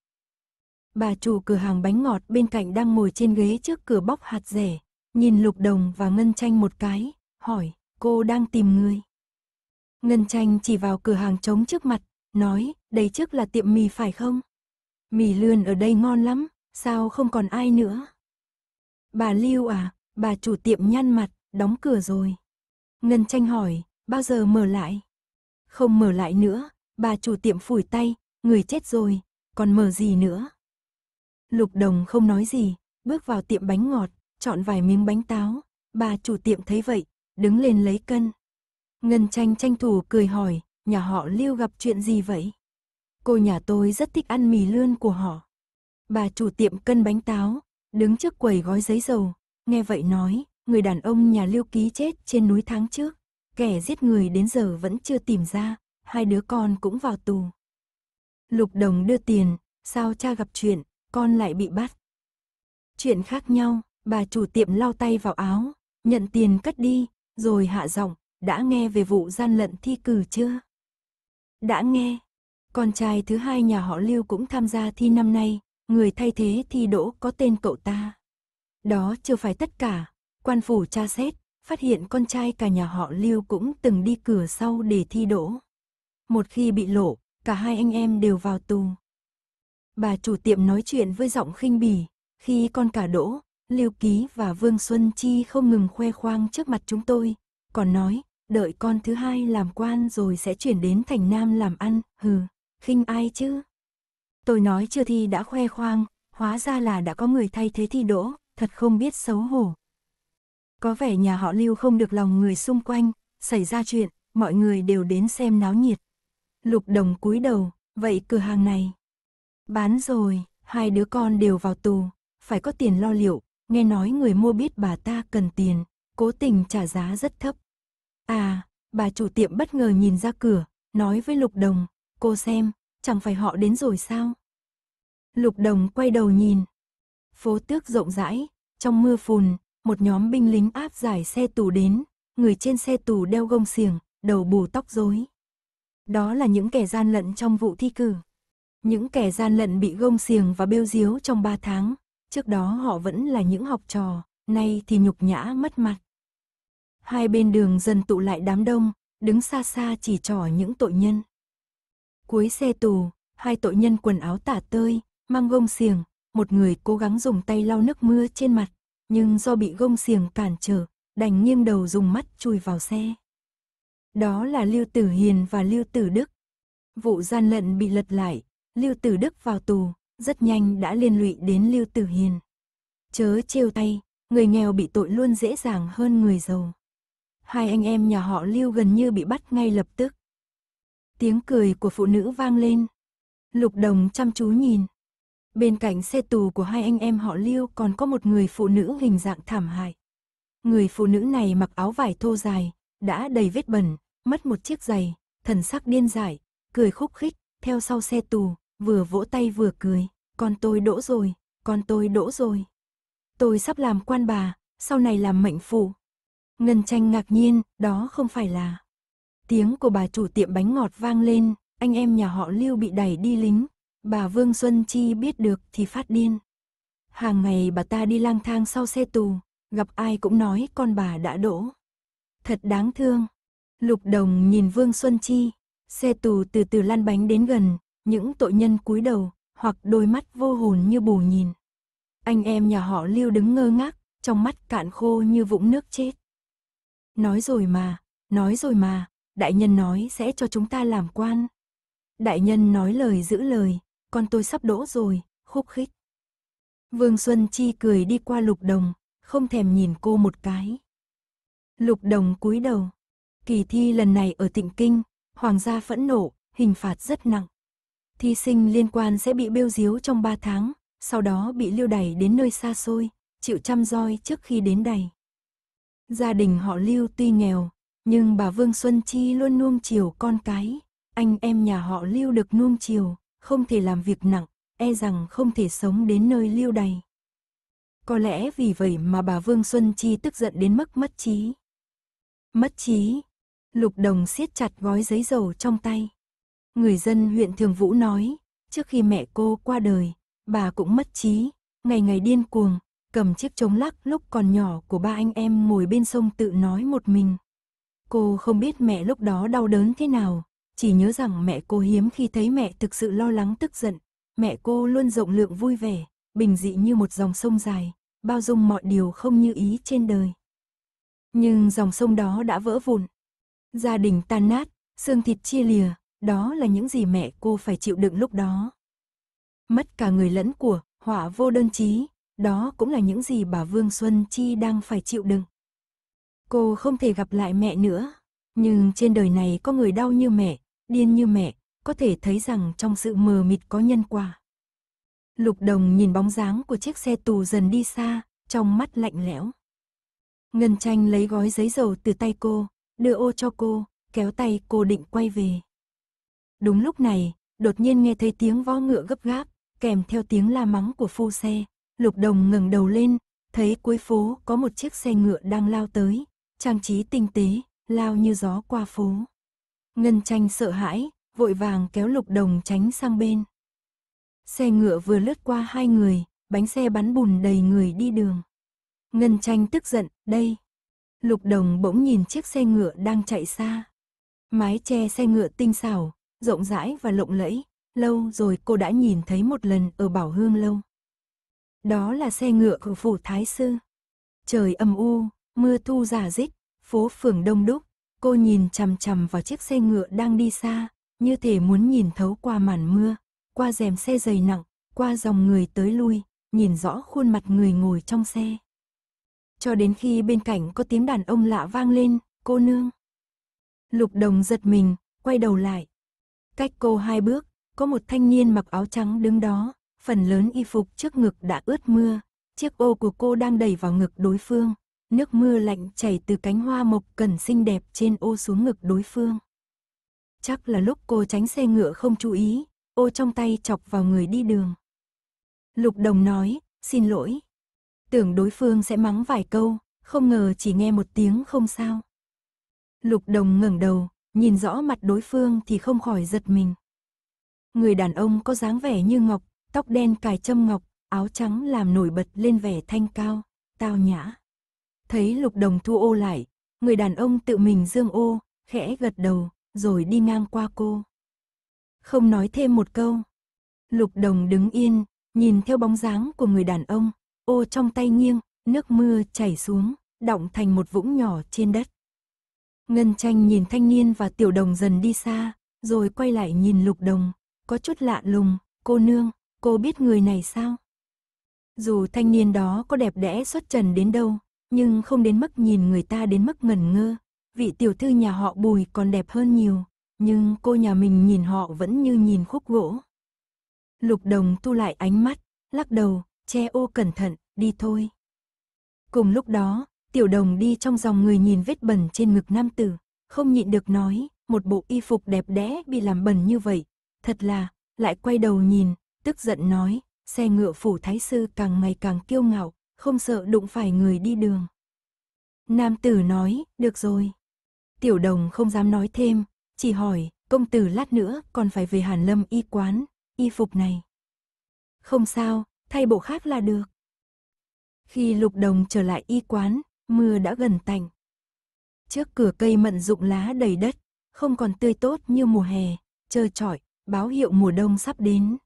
Bà chủ cửa hàng bánh ngọt bên cạnh đang ngồi trên ghế trước cửa bóc hạt rẻ, nhìn Lục Đồng và Ngân Tranh một cái, hỏi, cô đang tìm người. Ngân Tranh chỉ vào cửa hàng trống trước mặt, nói, đây trước là tiệm mì phải không? Mì lươn ở đây ngon lắm, sao không còn ai nữa? Bà Lưu à, bà chủ tiệm nhăn mặt, đóng cửa rồi. Ngân Tranh hỏi, bao giờ mở lại? Không mở lại nữa, Bà chủ tiệm phủi tay, người chết rồi, còn mờ gì nữa. Lục đồng không nói gì, bước vào tiệm bánh ngọt, chọn vài miếng bánh táo. Bà chủ tiệm thấy vậy, đứng lên lấy cân. Ngân tranh tranh thủ cười hỏi, nhà họ lưu gặp chuyện gì vậy? Cô nhà tôi rất thích ăn mì lươn của họ. Bà chủ tiệm cân bánh táo, đứng trước quầy gói giấy dầu, nghe vậy nói, người đàn ông nhà lưu ký chết trên núi tháng trước, kẻ giết người đến giờ vẫn chưa tìm ra, hai đứa con cũng vào tù. Lục Đồng đưa tiền, sao cha gặp chuyện, con lại bị bắt. Chuyện khác nhau, bà chủ tiệm lau tay vào áo, nhận tiền cất đi, rồi hạ giọng, đã nghe về vụ gian lận thi cử chưa? Đã nghe. Con trai thứ hai nhà họ Lưu cũng tham gia thi năm nay, người thay thế thi đỗ có tên cậu ta. Đó chưa phải tất cả, quan phủ tra xét, phát hiện con trai cả nhà họ Lưu cũng từng đi cửa sau để thi đỗ một khi bị lộ, cả hai anh em đều vào tù. Bà chủ tiệm nói chuyện với giọng khinh bỉ, khi con cả Đỗ, Lưu Ký và Vương Xuân Chi không ngừng khoe khoang trước mặt chúng tôi, còn nói, đợi con thứ hai làm quan rồi sẽ chuyển đến thành Nam làm ăn, hừ, khinh ai chứ? Tôi nói chưa thi đã khoe khoang, hóa ra là đã có người thay thế thi Đỗ, thật không biết xấu hổ. Có vẻ nhà họ Lưu không được lòng người xung quanh, xảy ra chuyện, mọi người đều đến xem náo nhiệt. Lục đồng cúi đầu, vậy cửa hàng này. Bán rồi, hai đứa con đều vào tù, phải có tiền lo liệu, nghe nói người mua biết bà ta cần tiền, cố tình trả giá rất thấp. À, bà chủ tiệm bất ngờ nhìn ra cửa, nói với Lục Đồng, cô xem, chẳng phải họ đến rồi sao? Lục Đồng quay đầu nhìn. Phố tước rộng rãi, trong mưa phùn, một nhóm binh lính áp giải xe tù đến, người trên xe tù đeo gông xiềng, đầu bù tóc rối đó là những kẻ gian lận trong vụ thi cử. Những kẻ gian lận bị gông xiềng và bêu diếu trong 3 tháng, trước đó họ vẫn là những học trò, nay thì nhục nhã mất mặt. Hai bên đường dần tụ lại đám đông, đứng xa xa chỉ trỏ những tội nhân. Cuối xe tù, hai tội nhân quần áo tả tơi, mang gông xiềng, một người cố gắng dùng tay lau nước mưa trên mặt, nhưng do bị gông xiềng cản trở, đành nghiêng đầu dùng mắt chui vào xe. Đó là Lưu Tử Hiền và Lưu Tử Đức. Vụ gian lận bị lật lại, Lưu Tử Đức vào tù, rất nhanh đã liên lụy đến Lưu Tử Hiền. Chớ trêu tay, người nghèo bị tội luôn dễ dàng hơn người giàu. Hai anh em nhà họ Lưu gần như bị bắt ngay lập tức. Tiếng cười của phụ nữ vang lên. Lục Đồng chăm chú nhìn. Bên cạnh xe tù của hai anh em họ Lưu còn có một người phụ nữ hình dạng thảm hại. Người phụ nữ này mặc áo vải thô dài, đã đầy vết bẩn, mất một chiếc giày, thần sắc điên dại, cười khúc khích, theo sau xe tù, vừa vỗ tay vừa cười, con tôi đỗ rồi, con tôi đỗ rồi. Tôi sắp làm quan bà, sau này làm mệnh phụ. Ngân tranh ngạc nhiên, đó không phải là. Tiếng của bà chủ tiệm bánh ngọt vang lên, anh em nhà họ Lưu bị đẩy đi lính. Bà Vương Xuân Chi biết được thì phát điên. Hàng ngày bà ta đi lang thang sau xe tù, gặp ai cũng nói con bà đã đỗ. Thật đáng thương. Lục Đồng nhìn Vương Xuân Chi, xe tù từ từ lăn bánh đến gần, những tội nhân cúi đầu, hoặc đôi mắt vô hồn như bù nhìn. Anh em nhà họ Lưu đứng ngơ ngác, trong mắt cạn khô như vũng nước chết. Nói rồi mà, nói rồi mà, đại nhân nói sẽ cho chúng ta làm quan. Đại nhân nói lời giữ lời, con tôi sắp đỗ rồi, khúc khích. Vương Xuân Chi cười đi qua Lục Đồng, không thèm nhìn cô một cái. Lục Đồng cúi đầu, Kỳ thi lần này ở tỉnh Kinh, hoàng gia phẫn nộ, hình phạt rất nặng. Thí sinh liên quan sẽ bị bêu diếu trong 3 tháng, sau đó bị lưu đày đến nơi xa xôi, chịu chăm roi trước khi đến đầy Gia đình họ Lưu tuy nghèo, nhưng bà Vương Xuân Chi luôn nuông chiều con cái, anh em nhà họ Lưu được nuông chiều, không thể làm việc nặng, e rằng không thể sống đến nơi Lưu đầy Có lẽ vì vậy mà bà Vương Xuân Chi tức giận đến mức mất trí. Mất trí, Lục Đồng siết chặt gói giấy dầu trong tay. Người dân huyện Thường Vũ nói, trước khi mẹ cô qua đời, bà cũng mất trí, ngày ngày điên cuồng, cầm chiếc trống lắc lúc còn nhỏ của ba anh em ngồi bên sông tự nói một mình. Cô không biết mẹ lúc đó đau đớn thế nào, chỉ nhớ rằng mẹ cô hiếm khi thấy mẹ thực sự lo lắng tức giận, mẹ cô luôn rộng lượng vui vẻ, bình dị như một dòng sông dài, bao dung mọi điều không như ý trên đời. Nhưng dòng sông đó đã vỡ vụn, Gia đình tan nát, xương thịt chia lìa, đó là những gì mẹ cô phải chịu đựng lúc đó. Mất cả người lẫn của, họa vô đơn chí, đó cũng là những gì bà Vương Xuân Chi đang phải chịu đựng. Cô không thể gặp lại mẹ nữa, nhưng trên đời này có người đau như mẹ, điên như mẹ, có thể thấy rằng trong sự mờ mịt có nhân quả. Lục Đồng nhìn bóng dáng của chiếc xe tù dần đi xa, trong mắt lạnh lẽo. Ngân Tranh lấy gói giấy dầu từ tay cô, đưa ô cho cô, kéo tay cô định quay về. Đúng lúc này, đột nhiên nghe thấy tiếng vó ngựa gấp gáp, kèm theo tiếng la mắng của phu xe, Lục Đồng ngẩng đầu lên, thấy cuối phố có một chiếc xe ngựa đang lao tới, trang trí tinh tế, lao như gió qua phố. Ngân Tranh sợ hãi, vội vàng kéo Lục Đồng tránh sang bên. Xe ngựa vừa lướt qua hai người, bánh xe bắn bùn đầy người đi đường. Ngân Tranh tức giận, đây, Lục Đồng bỗng nhìn chiếc xe ngựa đang chạy xa. Mái che xe ngựa tinh xảo, rộng rãi và lộng lẫy, lâu rồi cô đã nhìn thấy một lần ở Bảo Hương Lâu. Đó là xe ngựa của phủ Thái Sư. Trời âm u, mưa thu giả dích, phố phường đông đúc, cô nhìn chằm chằm vào chiếc xe ngựa đang đi xa, như thể muốn nhìn thấu qua màn mưa, qua rèm xe dày nặng, qua dòng người tới lui, nhìn rõ khuôn mặt người ngồi trong xe cho đến khi bên cạnh có tiếng đàn ông lạ vang lên, cô nương. Lục đồng giật mình, quay đầu lại. Cách cô hai bước, có một thanh niên mặc áo trắng đứng đó, phần lớn y phục trước ngực đã ướt mưa, chiếc ô của cô đang đẩy vào ngực đối phương, nước mưa lạnh chảy từ cánh hoa mộc cẩn xinh đẹp trên ô xuống ngực đối phương. Chắc là lúc cô tránh xe ngựa không chú ý, ô trong tay chọc vào người đi đường. Lục đồng nói, xin lỗi, tưởng đối phương sẽ mắng vài câu, không ngờ chỉ nghe một tiếng không sao. Lục đồng ngẩng đầu, nhìn rõ mặt đối phương thì không khỏi giật mình. Người đàn ông có dáng vẻ như ngọc, tóc đen cài châm ngọc, áo trắng làm nổi bật lên vẻ thanh cao, tao nhã. Thấy lục đồng thu ô lại, người đàn ông tự mình dương ô, khẽ gật đầu, rồi đi ngang qua cô. Không nói thêm một câu. Lục đồng đứng yên, nhìn theo bóng dáng của người đàn ông, ô trong tay nghiêng, nước mưa chảy xuống, đọng thành một vũng nhỏ trên đất. Ngân tranh nhìn thanh niên và tiểu đồng dần đi xa, rồi quay lại nhìn lục đồng, có chút lạ lùng, cô nương, cô biết người này sao? Dù thanh niên đó có đẹp đẽ xuất trần đến đâu, nhưng không đến mức nhìn người ta đến mức ngẩn ngơ. Vị tiểu thư nhà họ bùi còn đẹp hơn nhiều, nhưng cô nhà mình nhìn họ vẫn như nhìn khúc gỗ. Lục đồng thu lại ánh mắt, lắc đầu, che ô cẩn thận, đi thôi. Cùng lúc đó, tiểu đồng đi trong dòng người nhìn vết bẩn trên ngực nam tử, không nhịn được nói, một bộ y phục đẹp đẽ bị làm bẩn như vậy, thật là, lại quay đầu nhìn, tức giận nói, xe ngựa phủ thái sư càng ngày càng kiêu ngạo, không sợ đụng phải người đi đường. Nam tử nói, được rồi. Tiểu đồng không dám nói thêm, chỉ hỏi, công tử lát nữa còn phải về hàn lâm y quán, y phục này. Không sao, thay bộ khác là được. Khi Lục Đồng trở lại y quán, mưa đã gần tạnh. Trước cửa cây mận rụng lá đầy đất, không còn tươi tốt như mùa hè, trơ trọi, báo hiệu mùa đông sắp đến.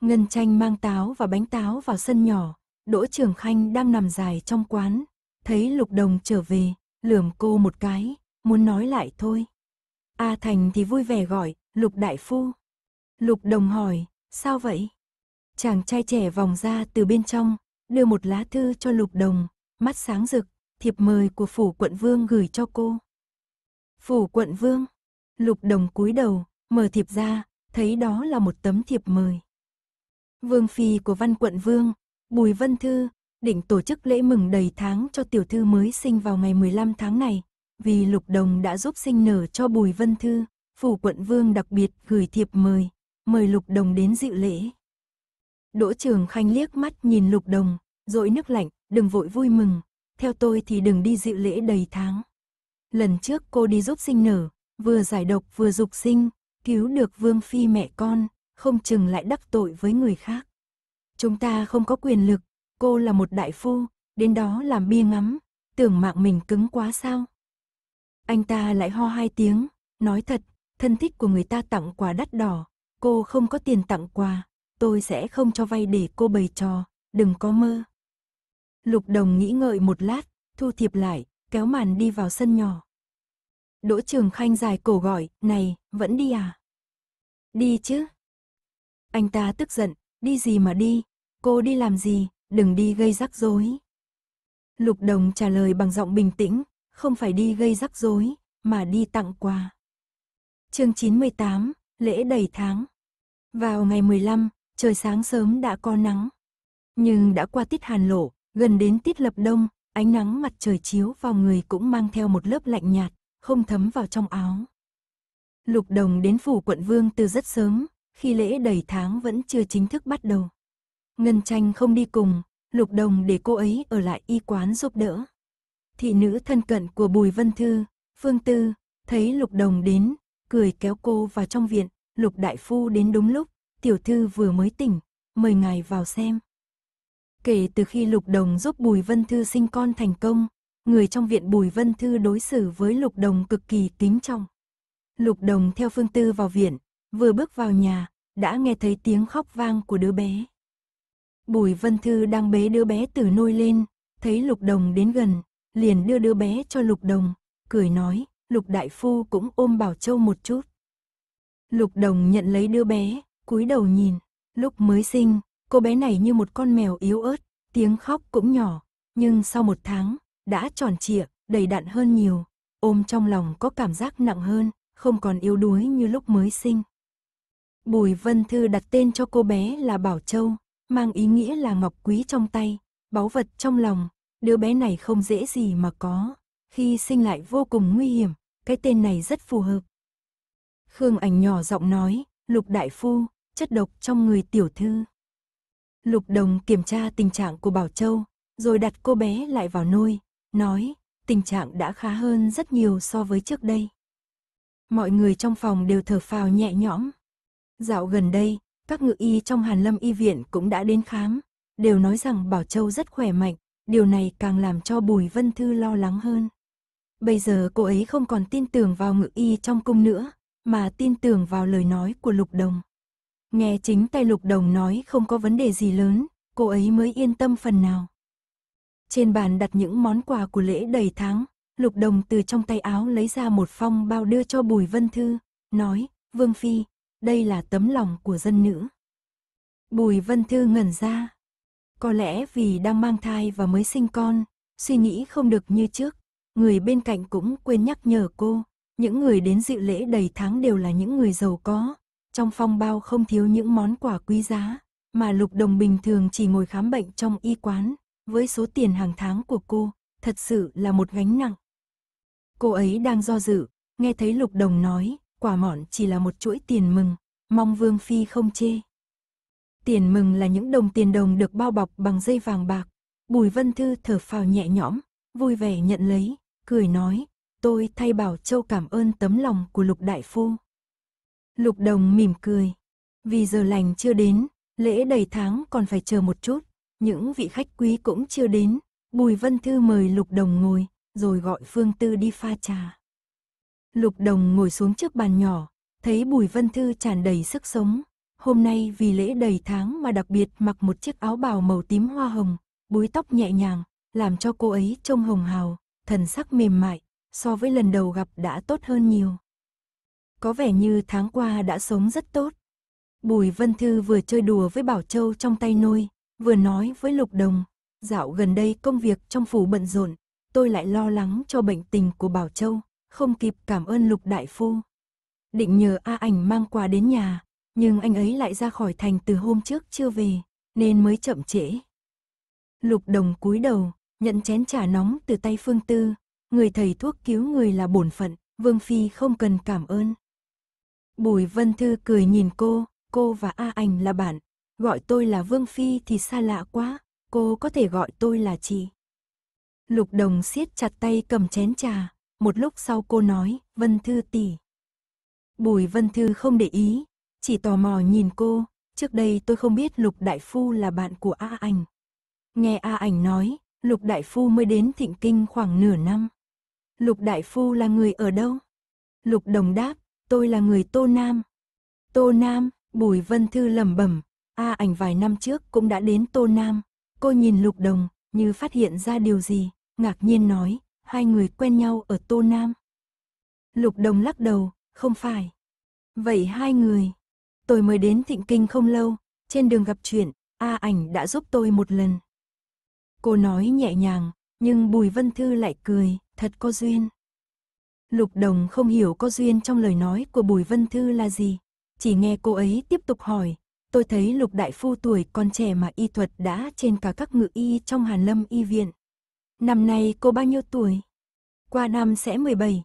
Ngân tranh mang táo và bánh táo vào sân nhỏ, Đỗ Trường Khanh đang nằm dài trong quán, thấy Lục Đồng trở về, lườm cô một cái, muốn nói lại thôi. A Thành thì vui vẻ gọi, Lục Đại Phu. Lục Đồng hỏi, sao vậy? Chàng trai trẻ vòng ra từ bên trong, đưa một lá thư cho Lục Đồng, mắt sáng rực, thiệp mời của phủ quận vương gửi cho cô. Phủ quận vương, Lục Đồng cúi đầu, mở thiệp ra, thấy đó là một tấm thiệp mời. Vương phi của Văn quận vương, Bùi Vân Thư, định tổ chức lễ mừng đầy tháng cho tiểu thư mới sinh vào ngày 15 tháng này, vì Lục Đồng đã giúp sinh nở cho Bùi Vân Thư, phủ quận vương đặc biệt gửi thiệp mời, mời Lục Đồng đến dự lễ. Đỗ Trường Khanh liếc mắt nhìn Lục Đồng, rồi nước lạnh, đừng vội vui mừng, theo tôi thì đừng đi dự lễ đầy tháng. Lần trước cô đi giúp sinh nở, vừa giải độc vừa dục sinh, cứu được Vương Phi mẹ con, không chừng lại đắc tội với người khác. Chúng ta không có quyền lực, cô là một đại phu, đến đó làm bia ngắm, tưởng mạng mình cứng quá sao. Anh ta lại ho hai tiếng, nói thật, thân thích của người ta tặng quà đắt đỏ, cô không có tiền tặng quà, tôi sẽ không cho vay để cô bày trò, đừng có mơ. Lục đồng nghĩ ngợi một lát, thu thiệp lại, kéo màn đi vào sân nhỏ. Đỗ Trường Khanh dài cổ gọi, này, vẫn đi à? Đi chứ. Anh ta tức giận, đi gì mà đi, cô đi làm gì, đừng đi gây rắc rối. Lục Đồng trả lời bằng giọng bình tĩnh, không phải đi gây rắc rối, mà đi tặng quà. Chương 98, lễ đầy tháng. Vào ngày 15, trời sáng sớm đã có nắng. Nhưng đã qua tiết hàn lộ, gần đến tiết lập đông, ánh nắng mặt trời chiếu vào người cũng mang theo một lớp lạnh nhạt, không thấm vào trong áo. Lục đồng đến phủ quận vương từ rất sớm, khi lễ đầy tháng vẫn chưa chính thức bắt đầu. Ngân tranh không đi cùng, lục đồng để cô ấy ở lại y quán giúp đỡ. Thị nữ thân cận của Bùi Vân Thư, Phương Tư, thấy lục đồng đến, cười kéo cô vào trong viện, lục đại phu đến đúng lúc, tiểu thư vừa mới tỉnh, mời ngài vào xem. Kể từ khi Lục Đồng giúp Bùi Vân Thư sinh con thành công, người trong viện Bùi Vân Thư đối xử với Lục Đồng cực kỳ kính trọng. Lục Đồng theo Phương Tư vào viện, vừa bước vào nhà, đã nghe thấy tiếng khóc vang của đứa bé. Bùi Vân Thư đang bế đứa bé từ nôi lên, thấy Lục Đồng đến gần, liền đưa đứa bé cho Lục Đồng, cười nói, Lục Đại Phu cũng ôm Bảo Châu một chút. Lục Đồng nhận lấy đứa bé, cúi đầu nhìn. Lúc mới sinh, cô bé này như một con mèo yếu ớt, tiếng khóc cũng nhỏ, nhưng sau một tháng, đã tròn trịa, đầy đặn hơn nhiều, ôm trong lòng có cảm giác nặng hơn, không còn yếu đuối như lúc mới sinh. Bùi Vân Thư đặt tên cho cô bé là Bảo Châu, mang ý nghĩa là ngọc quý trong tay, báu vật trong lòng, đứa bé này không dễ gì mà có, khi sinh lại vô cùng nguy hiểm, cái tên này rất phù hợp. Khương Ảnh nhỏ giọng nói, Lục Đại Phu, chất độc trong người tiểu thư. Lục Đồng kiểm tra tình trạng của Bảo Châu, rồi đặt cô bé lại vào nôi, nói, tình trạng đã khá hơn rất nhiều so với trước đây. Mọi người trong phòng đều thở phào nhẹ nhõm. Dạo gần đây, các ngự y trong Hàn Lâm Y Viện cũng đã đến khám, đều nói rằng Bảo Châu rất khỏe mạnh, điều này càng làm cho Bùi Vân Thư lo lắng hơn. Bây giờ cô ấy không còn tin tưởng vào ngự y trong cung nữa, mà tin tưởng vào lời nói của Lục Đồng. Nghe chính tay Lục Đồng nói không có vấn đề gì lớn, cô ấy mới yên tâm phần nào. Trên bàn đặt những món quà của lễ đầy tháng, Lục Đồng từ trong tay áo lấy ra một phong bao đưa cho Bùi Vân Thư, nói, Vương Phi, đây là tấm lòng của dân nữ. Bùi Vân Thư ngẩn ra. Có lẽ vì đang mang thai và mới sinh con, suy nghĩ không được như trước, người bên cạnh cũng quên nhắc nhở cô, những người đến dự lễ đầy tháng đều là những người giàu có, trong phong bao không thiếu những món quà quý giá, mà Lục Đồng bình thường chỉ ngồi khám bệnh trong y quán, với số tiền hàng tháng của cô, thật sự là một gánh nặng. Cô ấy đang do dự, nghe thấy Lục Đồng nói, quả mọn chỉ là một chuỗi tiền mừng, mong Vương Phi không chê. Tiền mừng là những đồng tiền đồng được bao bọc bằng dây vàng bạc. Bùi Vân Thư thở phào nhẹ nhõm, vui vẻ nhận lấy, cười nói, tôi thay Bảo Châu cảm ơn tấm lòng của Lục Đại Phu. Lục Đồng mỉm cười. Vì giờ lành chưa đến, lễ đầy tháng còn phải chờ một chút, những vị khách quý cũng chưa đến. Bùi Vân Thư mời Lục Đồng ngồi, rồi gọi Phương Tư đi pha trà. Lục Đồng ngồi xuống trước bàn nhỏ, thấy Bùi Vân Thư tràn đầy sức sống. Hôm nay vì lễ đầy tháng mà đặc biệt mặc một chiếc áo bào màu tím hoa hồng, búi tóc nhẹ nhàng, làm cho cô ấy trông hồng hào, thần sắc mềm mại, so với lần đầu gặp đã tốt hơn nhiều có vẻ như tháng qua đã sống rất tốt. Bùi Vân Thư vừa chơi đùa với Bảo Châu trong tay nôi, vừa nói với Lục Đồng, dạo gần đây công việc trong phủ bận rộn, tôi lại lo lắng cho bệnh tình của Bảo Châu, không kịp cảm ơn Lục Đại Phu. Định nhờ A Ảnh mang quà đến nhà, nhưng anh ấy lại ra khỏi thành từ hôm trước chưa về, nên mới chậm trễ. Lục Đồng cúi đầu, nhận chén trà nóng từ tay Phương Tư, người thầy thuốc cứu người là bổn phận, Vương Phi không cần cảm ơn. Bùi Vân Thư cười nhìn cô, cô và A Anh là bạn, gọi tôi là Vương Phi thì xa lạ quá, cô có thể gọi tôi là chị. Lục Đồng siết chặt tay cầm chén trà, một lúc sau cô nói, Vân Thư tỷ. Bùi Vân Thư không để ý, chỉ tò mò nhìn cô, trước đây tôi không biết Lục Đại Phu là bạn của A Anh. Nghe A Anh nói, Lục Đại Phu mới đến Thịnh Kinh khoảng nửa năm. Lục Đại Phu là người ở đâu? Lục Đồng đáp, tôi là người Tô Nam. Tô Nam, Bùi Vân Thư lẩm bẩm, A ảnh vài năm trước cũng đã đến Tô Nam. Cô nhìn Lục Đồng, như phát hiện ra điều gì, ngạc nhiên nói, hai người quen nhau ở Tô Nam. Lục Đồng lắc đầu, không phải. Vậy hai người. Tôi mới đến Thịnh Kinh không lâu, trên đường gặp chuyện, A ảnh đã giúp tôi một lần. Cô nói nhẹ nhàng, nhưng Bùi Vân Thư lại cười, thật có duyên. Lục Đồng không hiểu có duyên trong lời nói của Bùi Vân Thư là gì. Chỉ nghe cô ấy tiếp tục hỏi, tôi thấy Lục Đại Phu tuổi còn trẻ mà y thuật đã trên cả các ngự y trong Hàn Lâm Y Viện. Năm nay cô bao nhiêu tuổi? Qua năm sẽ 17.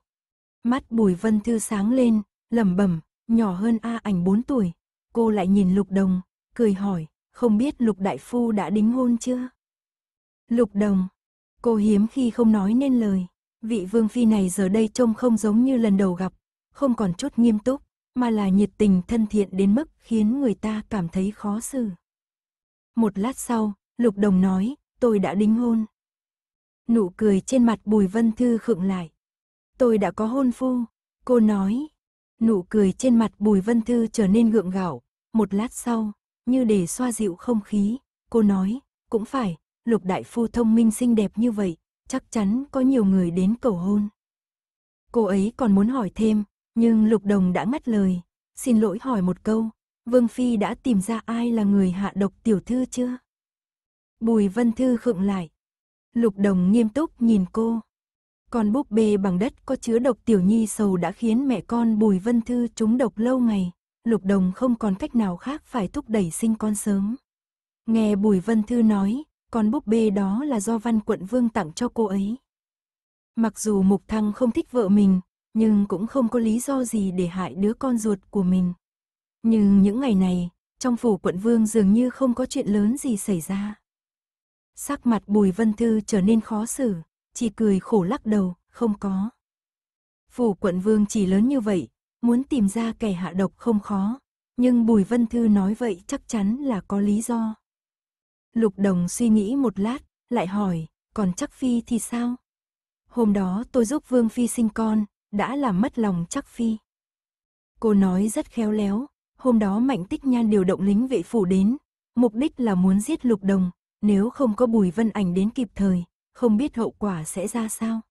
Mắt Bùi Vân Thư sáng lên, lẩm bẩm, nhỏ hơn A ảnh 4 tuổi. Cô lại nhìn Lục Đồng, cười hỏi, không biết Lục Đại Phu đã đính hôn chưa? Lục Đồng, cô hiếm khi không nói nên lời vị vương phi này giờ đây trông không giống như lần đầu gặp, không còn chút nghiêm túc, mà là nhiệt tình thân thiện đến mức khiến người ta cảm thấy khó xử. Một lát sau, Lục Đồng nói, tôi đã đính hôn. Nụ cười trên mặt Bùi Vân Thư khựng lại. Tôi đã có hôn phu, cô nói. Nụ cười trên mặt Bùi Vân Thư trở nên gượng gạo, một lát sau, như để xoa dịu không khí, cô nói, cũng phải, Lục Đại Phu thông minh xinh đẹp như vậy, chắc chắn có nhiều người đến cầu hôn. Cô ấy còn muốn hỏi thêm, nhưng Lục Đồng đã ngắt lời, xin lỗi hỏi một câu, Vương Phi đã tìm ra ai là người hạ độc tiểu thư chưa? Bùi Vân Thư khựng lại. Lục Đồng nghiêm túc nhìn cô. Con búp bê bằng đất có chứa độc tiểu nhi sầu đã khiến mẹ con Bùi Vân Thư trúng độc lâu ngày. Lục Đồng không còn cách nào khác phải thúc đẩy sinh con sớm. Nghe Bùi Vân Thư nói, con búp bê đó là do Văn Quận Vương tặng cho cô ấy. Mặc dù Mục Thăng không thích vợ mình, nhưng cũng không có lý do gì để hại đứa con ruột của mình. Nhưng những ngày này, trong phủ quận vương dường như không có chuyện lớn gì xảy ra. Sắc mặt Bùi Vân Thư trở nên khó xử, chỉ cười khổ lắc đầu, không có. Phủ quận vương chỉ lớn như vậy, muốn tìm ra kẻ hạ độc không khó, nhưng Bùi Vân Thư nói vậy chắc chắn là có lý do. Lục Đồng suy nghĩ một lát, lại hỏi, còn chắc Phi thì sao? Hôm đó tôi giúp Vương Phi sinh con, đã làm mất lòng chắc Phi. Cô nói rất khéo léo, hôm đó Mạnh Tích Nhan điều động lính vệ phủ đến, mục đích là muốn giết Lục Đồng, nếu không có Bùi Vân Ảnh đến kịp thời, không biết hậu quả sẽ ra sao.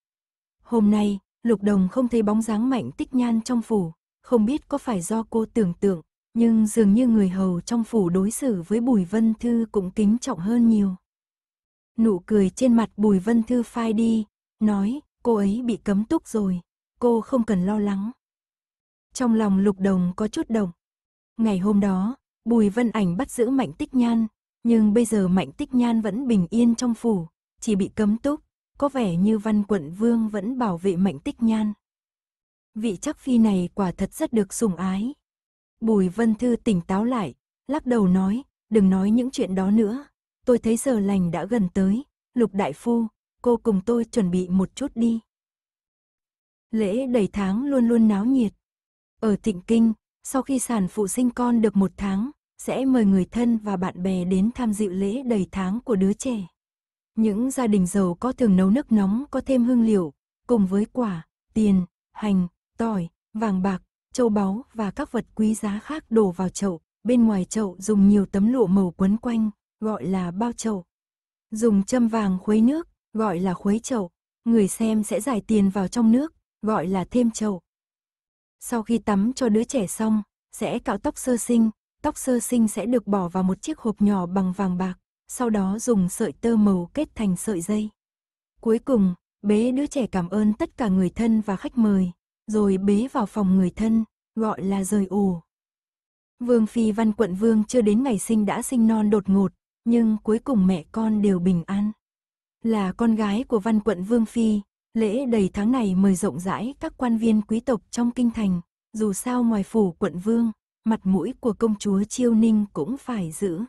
Hôm nay, Lục Đồng không thấy bóng dáng Mạnh Tích Nhan trong phủ, không biết có phải do cô tưởng tượng nhưng dường như người hầu trong phủ đối xử với Bùi Vân Thư cũng kính trọng hơn nhiều. Nụ cười trên mặt Bùi Vân Thư phai đi, nói, cô ấy bị cấm túc rồi, cô không cần lo lắng. Trong lòng Lục Đồng có chút động. Ngày hôm đó, Bùi Vân Ảnh bắt giữ Mạnh Tích Nhan, nhưng bây giờ Mạnh Tích Nhan vẫn bình yên trong phủ, chỉ bị cấm túc, có vẻ như Văn Quận Vương vẫn bảo vệ Mạnh Tích Nhan. Vị chắc phi này quả thật rất được sủng ái, Bùi Vân Thư tỉnh táo lại, lắc đầu nói, đừng nói những chuyện đó nữa. Tôi thấy giờ lành đã gần tới, Lục Đại Phu, cô cùng tôi chuẩn bị một chút đi. Lễ đầy tháng luôn luôn náo nhiệt. Ở Thịnh Kinh, sau khi sản phụ sinh con được một tháng, sẽ mời người thân và bạn bè đến tham dự lễ đầy tháng của đứa trẻ. Những gia đình giàu có thường nấu nước nóng có thêm hương liệu, cùng với quả, tiền, hành, tỏi, vàng bạc, châu báu và các vật quý giá khác đổ vào chậu, bên ngoài chậu dùng nhiều tấm lụa màu quấn quanh, gọi là bao chậu. Dùng châm vàng khuấy nước, gọi là khuấy chậu, người xem sẽ giải tiền vào trong nước, gọi là thêm chậu. Sau khi tắm cho đứa trẻ xong, sẽ cạo tóc sơ sinh, tóc sơ sinh sẽ được bỏ vào một chiếc hộp nhỏ bằng vàng bạc, sau đó dùng sợi tơ màu kết thành sợi dây. Cuối cùng, bế đứa trẻ cảm ơn tất cả người thân và khách mời, rồi bế vào phòng người thân, gọi là rời ủ Vương Phi Văn quận Vương chưa đến ngày sinh đã sinh non đột ngột, nhưng cuối cùng mẹ con đều bình an. Là con gái của Văn quận Vương Phi, lễ đầy tháng này mời rộng rãi các quan viên quý tộc trong kinh thành, dù sao ngoài phủ quận Vương, mặt mũi của công chúa Chiêu Ninh cũng phải giữ.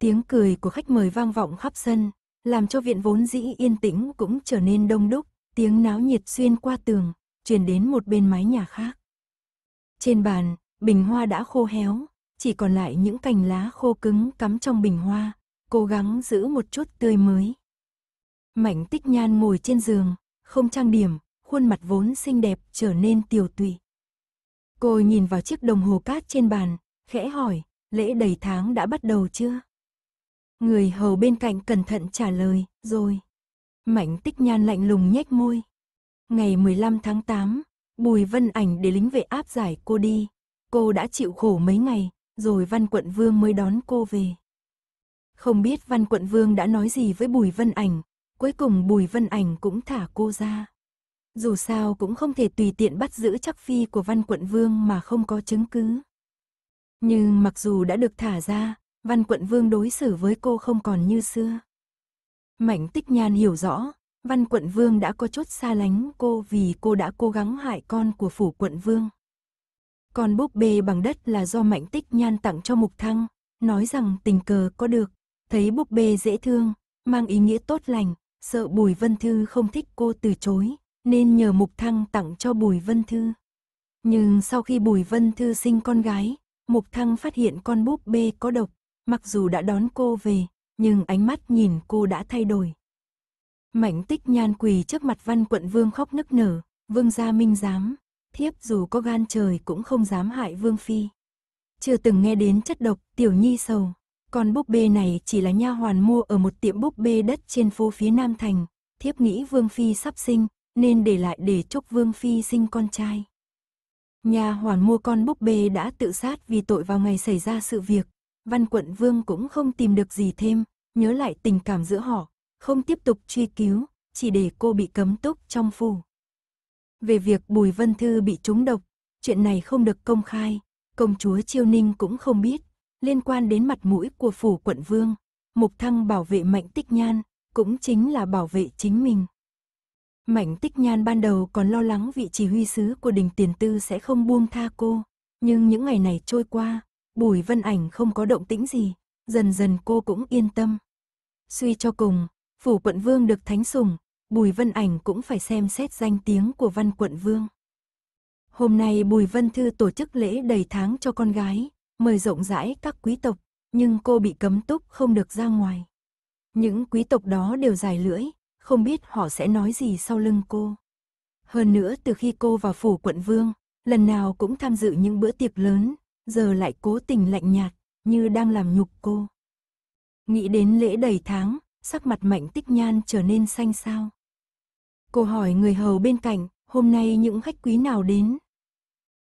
Tiếng cười của khách mời vang vọng khắp sân, làm cho viện vốn dĩ yên tĩnh cũng trở nên đông đúc, tiếng náo nhiệt xuyên qua tường, truyền đến một bên mái nhà khác. Trên bàn, bình hoa đã khô héo, chỉ còn lại những cành lá khô cứng cắm trong bình hoa, cố gắng giữ một chút tươi mới. Mạnh tích nhan ngồi trên giường, không trang điểm, khuôn mặt vốn xinh đẹp trở nên tiều tụy. Cô nhìn vào chiếc đồng hồ cát trên bàn, khẽ hỏi, lễ đầy tháng đã bắt đầu chưa? Người hầu bên cạnh cẩn thận trả lời, rồi. Mạnh tích nhan lạnh lùng nhếch môi, Ngày 15 tháng 8, Bùi Vân Ảnh để lính vệ áp giải cô đi. Cô đã chịu khổ mấy ngày, rồi Văn Quận Vương mới đón cô về. Không biết Văn Quận Vương đã nói gì với Bùi Vân Ảnh, cuối cùng Bùi Vân Ảnh cũng thả cô ra. Dù sao cũng không thể tùy tiện bắt giữ chắc phi của Văn Quận Vương mà không có chứng cứ. Nhưng mặc dù đã được thả ra, Văn Quận Vương đối xử với cô không còn như xưa. Mạnh Tích Nhan hiểu rõ, Văn quận vương đã có chút xa lánh cô vì cô đã cố gắng hại con của phủ quận vương. Con búp bê bằng đất là do Mạnh Tích Nhan tặng cho Mục Thăng, nói rằng tình cờ có được, thấy búp bê dễ thương, mang ý nghĩa tốt lành, sợ Bùi Vân Thư không thích cô từ chối, nên nhờ Mục Thăng tặng cho Bùi Vân Thư. Nhưng sau khi Bùi Vân Thư sinh con gái, Mục Thăng phát hiện con búp bê có độc, mặc dù đã đón cô về, nhưng ánh mắt nhìn cô đã thay đổi. Mảnh tích nhan quỳ trước mặt văn quận vương khóc nức nở, vương gia minh dám, thiếp dù có gan trời cũng không dám hại vương phi. Chưa từng nghe đến chất độc, tiểu nhi sầu. Con búp bê này chỉ là nha hoàn mua ở một tiệm búp bê đất trên phố phía Nam Thành. Thiếp nghĩ Vương Phi sắp sinh, nên để lại để chúc Vương Phi sinh con trai. Nhà hoàn mua con búp bê đã tự sát vì tội vào ngày xảy ra sự việc. Văn quận Vương cũng không tìm được gì thêm, nhớ lại tình cảm giữa họ, không tiếp tục truy cứu, chỉ để cô bị cấm túc trong phủ. Về việc Bùi Vân Thư bị trúng độc, chuyện này không được công khai, công chúa Chiêu Ninh cũng không biết, liên quan đến mặt mũi của phủ quận vương, Mục Thăng bảo vệ Mạnh Tích Nhan, cũng chính là bảo vệ chính mình. Mạnh Tích Nhan ban đầu còn lo lắng vị chỉ huy sứ của đình tiền tư sẽ không buông tha cô, nhưng những ngày này trôi qua, Bùi Vân Ảnh không có động tĩnh gì, dần dần cô cũng yên tâm. Suy cho cùng, phủ quận vương được thánh sủng, Bùi Vân Ảnh cũng phải xem xét danh tiếng của văn quận vương. Hôm nay Bùi Vân Thư tổ chức lễ đầy tháng cho con gái, mời rộng rãi các quý tộc, nhưng cô bị cấm túc không được ra ngoài. Những quý tộc đó đều dài lưỡi, không biết họ sẽ nói gì sau lưng cô. Hơn nữa từ khi cô vào phủ quận vương, lần nào cũng tham dự những bữa tiệc lớn, giờ lại cố tình lạnh nhạt, như đang làm nhục cô. Nghĩ đến lễ đầy tháng, sắc mặt mạnh tích nhan trở nên xanh xao. Cô hỏi người hầu bên cạnh, hôm nay những khách quý nào đến?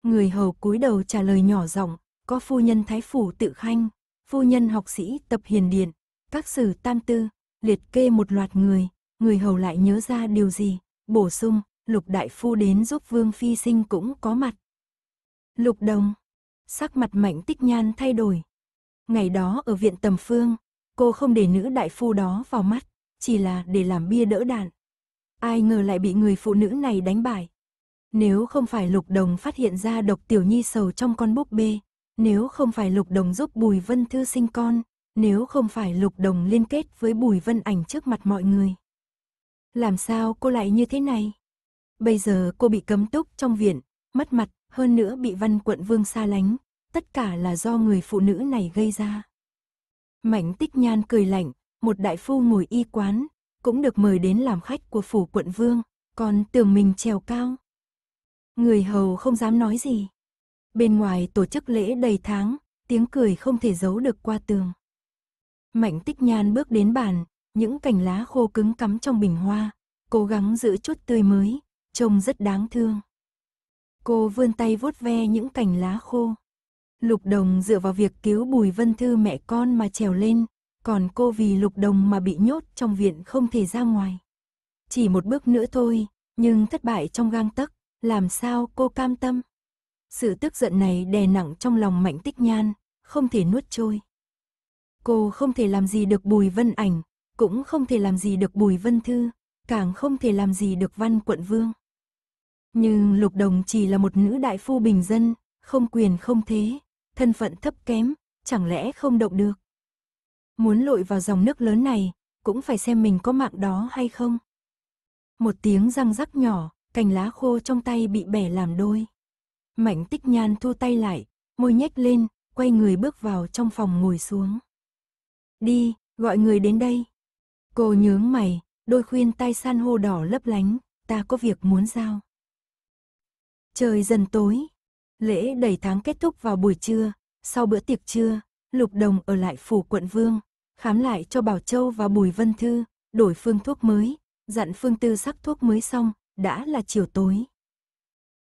Người hầu cúi đầu trả lời nhỏ giọng, có phu nhân thái phủ tự khanh, phu nhân học sĩ tập hiền điện, các sử tam tư, liệt kê một loạt người, người hầu lại nhớ ra điều gì, bổ sung, lục đại phu đến giúp vương phi sinh cũng có mặt. Lục đồng, sắc mặt mạnh tích nhan thay đổi. Ngày đó ở viện tầm phương, Cô không để nữ đại phu đó vào mắt, chỉ là để làm bia đỡ đạn. Ai ngờ lại bị người phụ nữ này đánh bại. Nếu không phải Lục Đồng phát hiện ra độc tiểu nhi sầu trong con búp bê, nếu không phải Lục Đồng giúp Bùi Vân Thư sinh con, nếu không phải Lục Đồng liên kết với Bùi Vân Ảnh trước mặt mọi người. Làm sao cô lại như thế này? Bây giờ cô bị cấm túc trong viện, mất mặt, hơn nữa bị văn quận vương xa lánh, tất cả là do người phụ nữ này gây ra. Mạnh tích nhan cười lạnh, một đại phu ngồi y quán, cũng được mời đến làm khách của phủ quận vương, còn tưởng mình trèo cao. Người hầu không dám nói gì. Bên ngoài tổ chức lễ đầy tháng, tiếng cười không thể giấu được qua tường. Mạnh tích nhan bước đến bàn, những cành lá khô cứng cắm trong bình hoa, cố gắng giữ chút tươi mới, trông rất đáng thương. Cô vươn tay vuốt ve những cành lá khô. Lục Đồng dựa vào việc cứu Bùi Vân Thư mẹ con mà trèo lên, còn cô vì Lục Đồng mà bị nhốt trong viện không thể ra ngoài. Chỉ một bước nữa thôi, nhưng thất bại trong gang tấc, làm sao cô cam tâm? Sự tức giận này đè nặng trong lòng Mạnh Tích Nhan, không thể nuốt trôi. Cô không thể làm gì được Bùi Vân Ảnh, cũng không thể làm gì được Bùi Vân Thư, càng không thể làm gì được Văn Quận Vương. Nhưng Lục Đồng chỉ là một nữ đại phu bình dân, không quyền không thế, thân phận thấp kém, chẳng lẽ không động được. Muốn lội vào dòng nước lớn này, cũng phải xem mình có mạng đó hay không. Một tiếng răng rắc nhỏ, cành lá khô trong tay bị bẻ làm đôi. Mạnh tích nhan thu tay lại, môi nhếch lên, quay người bước vào trong phòng ngồi xuống. Đi, gọi người đến đây. Cô nhướng mày, đôi khuyên tay san hô đỏ lấp lánh, ta có việc muốn giao. Trời dần tối, Lễ đầy tháng kết thúc vào buổi trưa, sau bữa tiệc trưa, Lục Đồng ở lại phủ quận Vương, khám lại cho Bảo Châu và Bùi Vân Thư, đổi phương thuốc mới, dặn Phương Tư sắc thuốc mới xong, đã là chiều tối.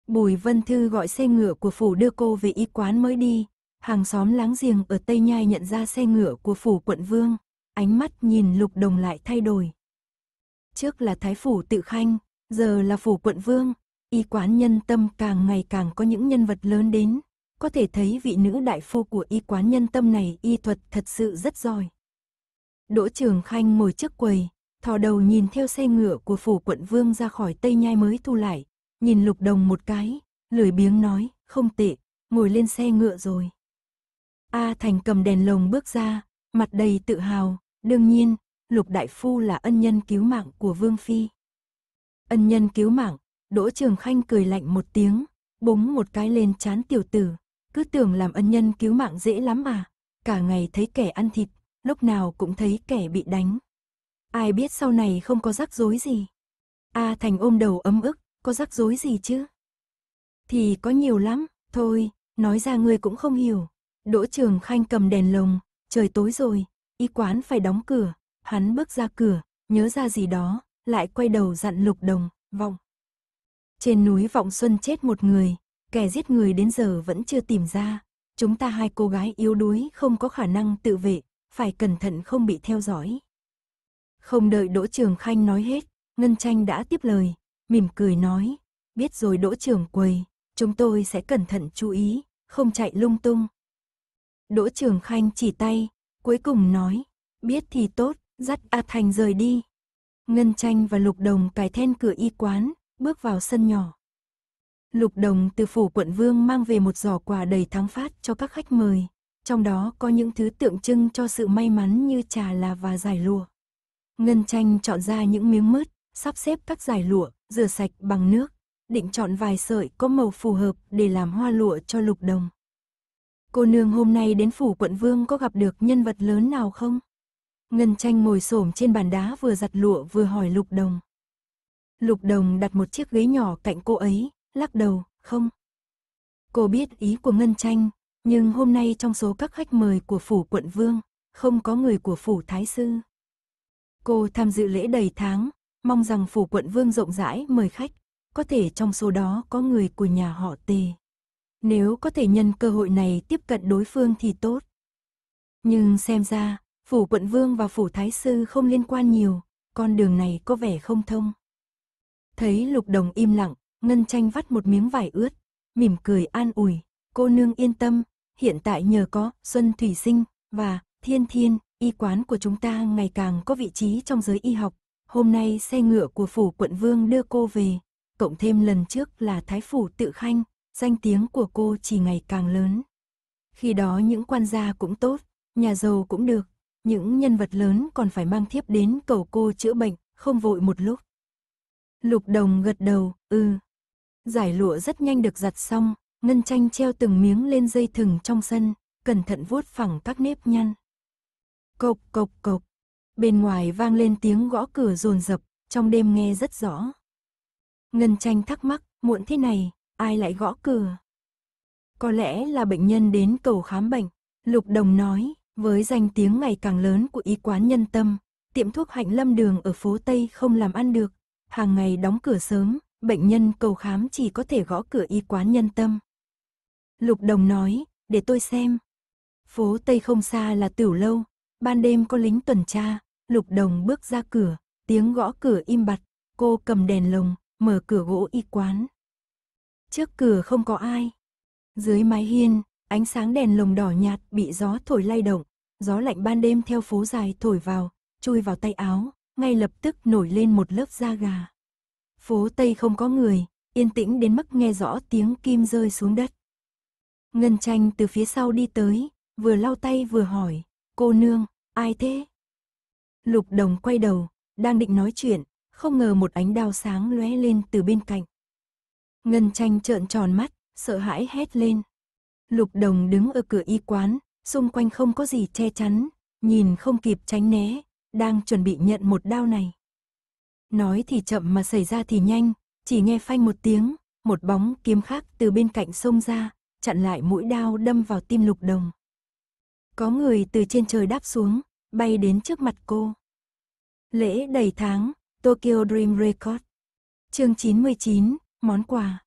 Bùi Vân Thư gọi xe ngựa của phủ đưa cô về y quán mới đi, hàng xóm láng giềng ở Tây Nhai nhận ra xe ngựa của phủ quận Vương, ánh mắt nhìn Lục Đồng lại thay đổi. Trước là Thái Phủ Tự Khanh, giờ là Phủ Quận Vương, y quán nhân tâm càng ngày càng có những nhân vật lớn đến. Có thể thấy vị nữ đại phu của y quán nhân tâm này y thuật thật sự rất giỏi. Đỗ Trường Khanh ngồi trước quầy, thò đầu nhìn theo xe ngựa của phủ quận vương ra khỏi Tây Nhai mới thu lại, nhìn lục đồng một cái, lười biếng nói, không tệ, ngồi lên xe ngựa rồi. A Thành cầm đèn lồng bước ra, mặt đầy tự hào, đương nhiên, lục đại phu là ân nhân cứu mạng của Vương Phi. Ân nhân cứu mạng, Đỗ Trường Khanh cười lạnh một tiếng, búng một cái lên chán tiểu tử. Cứ tưởng làm ân nhân cứu mạng dễ lắm à. Cả ngày thấy kẻ ăn thịt, lúc nào cũng thấy kẻ bị đánh. Ai biết sau này không có rắc rối gì. A Thành ôm đầu ấm ức, có rắc rối gì chứ? Thì có nhiều lắm, thôi, nói ra ngươi cũng không hiểu. Đỗ Trường Khanh cầm đèn lồng, trời tối rồi, y quán phải đóng cửa. Hắn bước ra cửa, nhớ ra gì đó, lại quay đầu dặn Lục Đồng, vọng. Trên núi Vọng Xuân chết một người, kẻ giết người đến giờ vẫn chưa tìm ra. Chúng ta hai cô gái yếu đuối không có khả năng tự vệ, phải cẩn thận không bị theo dõi. Không đợi Đỗ Trường Khanh nói hết, Ngân Tranh đã tiếp lời, mỉm cười nói, biết rồi Đỗ Trường Quầy, chúng tôi sẽ cẩn thận chú ý, không chạy lung tung. Đỗ Trường Khanh chỉ tay, cuối cùng nói, biết thì tốt, dắt A Thành rời đi. Ngân Tranh và Lục Đồng cài then cửa y quán, bước vào sân nhỏ. Lục Đồng từ phủ quận Vương mang về một giỏ quà đầy thắng phát cho các khách mời, trong đó có những thứ tượng trưng cho sự may mắn như trà là và giải lụa. Ngân Tranh chọn ra những miếng mứt, sắp xếp các giải lụa, rửa sạch bằng nước, định chọn vài sợi có màu phù hợp để làm hoa lụa cho Lục Đồng. Cô nương hôm nay đến phủ quận Vương có gặp được nhân vật lớn nào không? Ngân Tranh ngồi xổm trên bàn đá vừa giặt lụa vừa hỏi Lục Đồng. Lục Đồng đặt một chiếc ghế nhỏ cạnh cô ấy, lắc đầu, không. Cô biết ý của Ngân Tranh, nhưng hôm nay trong số các khách mời của phủ quận vương, không có người của phủ thái sư. Cô tham dự lễ đầy tháng, mong rằng phủ quận vương rộng rãi mời khách, có thể trong số đó có người của nhà họ Tề. Nếu có thể nhân cơ hội này tiếp cận đối phương thì tốt. Nhưng xem ra, phủ quận vương và phủ thái sư không liên quan nhiều, con đường này có vẻ không thông. Thấy Lục Đồng im lặng, Ngân Tranh vắt một miếng vải ướt, mỉm cười an ủi, cô nương yên tâm, hiện tại nhờ có Xuân Thủy Sinh và Thiên Thiên, y quán của chúng ta ngày càng có vị trí trong giới y học. Hôm nay xe ngựa của phủ quận vương đưa cô về, cộng thêm lần trước là thái phủ tự khanh, danh tiếng của cô chỉ ngày càng lớn. Khi đó những quan gia cũng tốt, nhà giàu cũng được, những nhân vật lớn còn phải mang thiếp đến cầu cô chữa bệnh, không vội một lúc. Lục đồng gật đầu, ừ. Giải lụa rất nhanh được giặt xong, ngân tranh treo từng miếng lên dây thừng trong sân, cẩn thận vuốt phẳng các nếp nhăn. Cộc cộc cộc, bên ngoài vang lên tiếng gõ cửa rồn rập, trong đêm nghe rất rõ. Ngân tranh thắc mắc, muộn thế này, ai lại gõ cửa? Có lẽ là bệnh nhân đến cầu khám bệnh, Lục Đồng nói, với danh tiếng ngày càng lớn của y quán nhân tâm, tiệm thuốc hạnh lâm đường ở phố Tây không làm ăn được, hàng ngày đóng cửa sớm, bệnh nhân cầu khám chỉ có thể gõ cửa y quán nhân tâm. Lục Đồng nói, để tôi xem. Phố Tây không xa là tiểu lâu, ban đêm có lính tuần tra, Lục Đồng bước ra cửa, tiếng gõ cửa im bặt, cô cầm đèn lồng, mở cửa gỗ y quán. Trước cửa không có ai. Dưới mái hiên, ánh sáng đèn lồng đỏ nhạt bị gió thổi lay động, gió lạnh ban đêm theo phố dài thổi vào, chui vào tay áo, ngay lập tức nổi lên một lớp da gà. Phố Tây không có người, yên tĩnh đến mức nghe rõ tiếng kim rơi xuống đất. Ngân tranh từ phía sau đi tới, vừa lau tay vừa hỏi, cô nương, ai thế? Lục đồng quay đầu, đang định nói chuyện, không ngờ một ánh đao sáng lóe lên từ bên cạnh. Ngân tranh trợn tròn mắt, sợ hãi hét lên. Lục đồng đứng ở cửa y quán, xung quanh không có gì che chắn, nhìn không kịp tránh né, đang chuẩn bị nhận một đao này. Nói thì chậm mà xảy ra thì nhanh, chỉ nghe phanh một tiếng, một bóng kiếm khác từ bên cạnh sông ra, chặn lại mũi đao đâm vào tim lục đồng. Có người từ trên trời đáp xuống, bay đến trước mặt cô. Lễ đầy tháng, Tokyo Dream Record. Chương 99, món quà.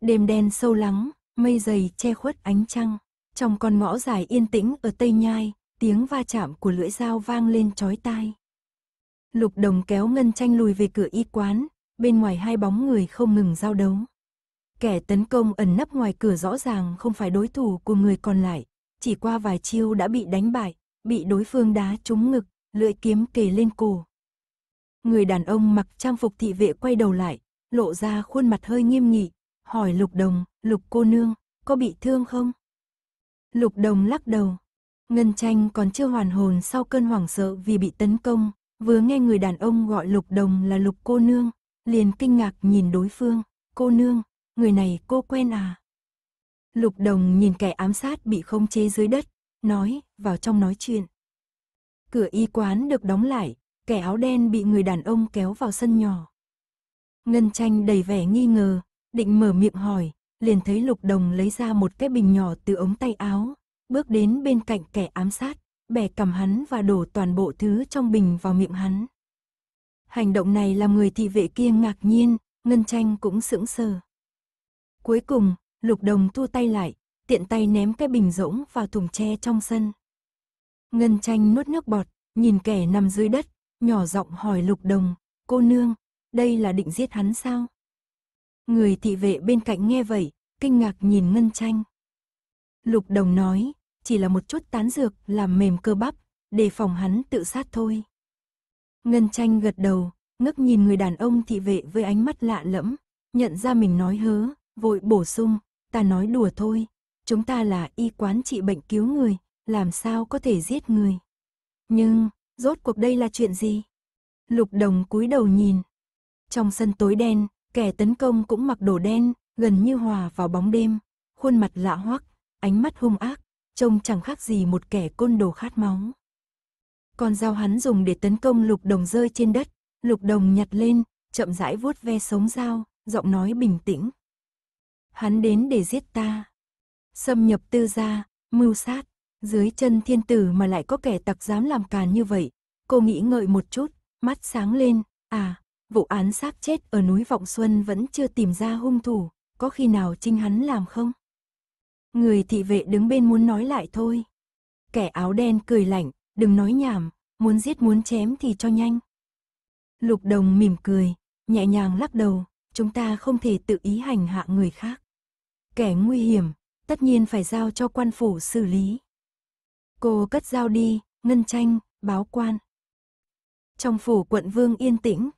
Đêm đen sâu lắng, mây dày che khuất ánh trăng. Trong con ngõ dài yên tĩnh ở Tây Nhai, tiếng va chạm của lưỡi dao vang lên chói tai. Lục đồng kéo ngân tranh lùi về cửa y quán, bên ngoài hai bóng người không ngừng giao đấu. Kẻ tấn công ẩn nấp ngoài cửa rõ ràng không phải đối thủ của người còn lại, chỉ qua vài chiêu đã bị đánh bại, bị đối phương đá trúng ngực, lưỡi kiếm kề lên cổ. Người đàn ông mặc trang phục thị vệ quay đầu lại, lộ ra khuôn mặt hơi nghiêm nghị, hỏi lục đồng, lục cô nương, có bị thương không? Lục đồng lắc đầu, Ngân tranh còn chưa hoàn hồn sau cơn hoảng sợ vì bị tấn công, vừa nghe người đàn ông gọi lục đồng là lục cô nương, liền kinh ngạc nhìn đối phương, cô nương, người này cô quen à? Lục đồng nhìn kẻ ám sát bị không chế dưới đất, nói, vào trong nói chuyện. Cửa y quán được đóng lại, kẻ áo đen bị người đàn ông kéo vào sân nhỏ. Ngân tranh đầy vẻ nghi ngờ, định mở miệng hỏi, liền thấy lục đồng lấy ra một cái bình nhỏ từ ống tay áo, bước đến bên cạnh kẻ ám sát, bẻ cầm hắn và đổ toàn bộ thứ trong bình vào miệng hắn. Hành động này làm người thị vệ kia ngạc nhiên, Ngân Tranh cũng sững sờ. Cuối cùng, Lục Đồng thu tay lại, tiện tay ném cái bình rỗng vào thùng tre trong sân. Ngân Tranh nuốt nước bọt, nhìn kẻ nằm dưới đất, nhỏ giọng hỏi Lục Đồng, cô nương, đây là định giết hắn sao? Người thị vệ bên cạnh nghe vậy, kinh ngạc nhìn Ngân Tranh. Lục Đồng nói, chỉ là một chút tán dược làm mềm cơ bắp, để phòng hắn tự sát thôi. Ngân tranh gật đầu, ngước nhìn người đàn ông thị vệ với ánh mắt lạ lẫm, nhận ra mình nói hớ, vội bổ sung, ta nói đùa thôi, chúng ta là y quán trị bệnh cứu người, làm sao có thể giết người. Nhưng, rốt cuộc đây là chuyện gì? Lục đồng cúi đầu nhìn. Trong sân tối đen, kẻ tấn công cũng mặc đồ đen, gần như hòa vào bóng đêm, khuôn mặt lạ hoắc, ánh mắt hung ác, trông chẳng khác gì một kẻ côn đồ khát máu. Con dao hắn dùng để tấn công lục đồng rơi trên đất, lục đồng nhặt lên, chậm rãi vuốt ve sống dao, giọng nói bình tĩnh. Hắn đến để giết ta. Xâm nhập tư gia, mưu sát, dưới chân thiên tử mà lại có kẻ tặc dám làm càn như vậy. Cô nghĩ ngợi một chút, mắt sáng lên, à, vụ án xác chết ở núi Vọng Xuân vẫn chưa tìm ra hung thủ, có khi nào trinh hắn làm không? Người thị vệ đứng bên muốn nói lại thôi. Kẻ áo đen cười lạnh, đừng nói nhảm, muốn giết muốn chém thì cho nhanh. Lục đồng mỉm cười, nhẹ nhàng lắc đầu, chúng ta không thể tự ý hành hạ người khác. Kẻ nguy hiểm, tất nhiên phải giao cho quan phủ xử lý. Cô cất dao đi, ngân tranh, báo quan. Trong phủ quận vương yên tĩnh,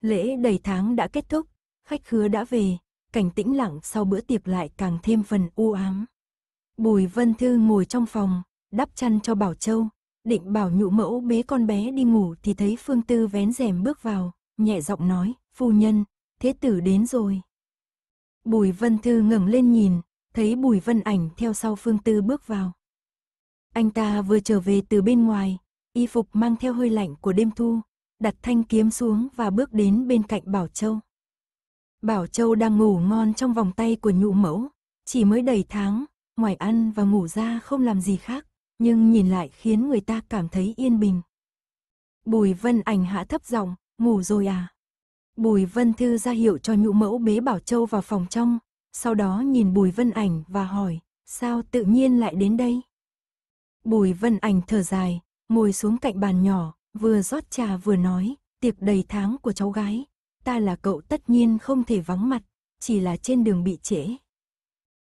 lễ đầy tháng đã kết thúc, khách khứa đã về, cảnh tĩnh lặng sau bữa tiệc lại càng thêm phần u ám. Bùi Vân Thư ngồi trong phòng, đắp chăn cho Bảo Châu, định bảo nhụ mẫu bế con bé đi ngủ thì thấy Phương Tư vén rèm bước vào, nhẹ giọng nói, phu nhân, thế tử đến rồi. Bùi Vân Thư ngẩng lên nhìn, thấy Bùi Vân Ảnh theo sau Phương Tư bước vào. Anh ta vừa trở về từ bên ngoài, y phục mang theo hơi lạnh của đêm thu, đặt thanh kiếm xuống và bước đến bên cạnh Bảo Châu. Bảo Châu đang ngủ ngon trong vòng tay của nhụ mẫu, chỉ mới đầy tháng, ngoài ăn và ngủ ra không làm gì khác, nhưng nhìn lại khiến người ta cảm thấy yên bình. Bùi Vân Ảnh hạ thấp giọng, ngủ rồi à? Bùi Vân Thư ra hiệu cho nhụ mẫu bế Bảo Châu vào phòng trong, sau đó nhìn Bùi Vân Ảnh và hỏi, sao tự nhiên lại đến đây? Bùi Vân Ảnh thở dài, ngồi xuống cạnh bàn nhỏ, vừa rót trà vừa nói, tiệc đầy tháng của cháu gái, ta là cậu tất nhiên không thể vắng mặt, chỉ là trên đường bị trễ.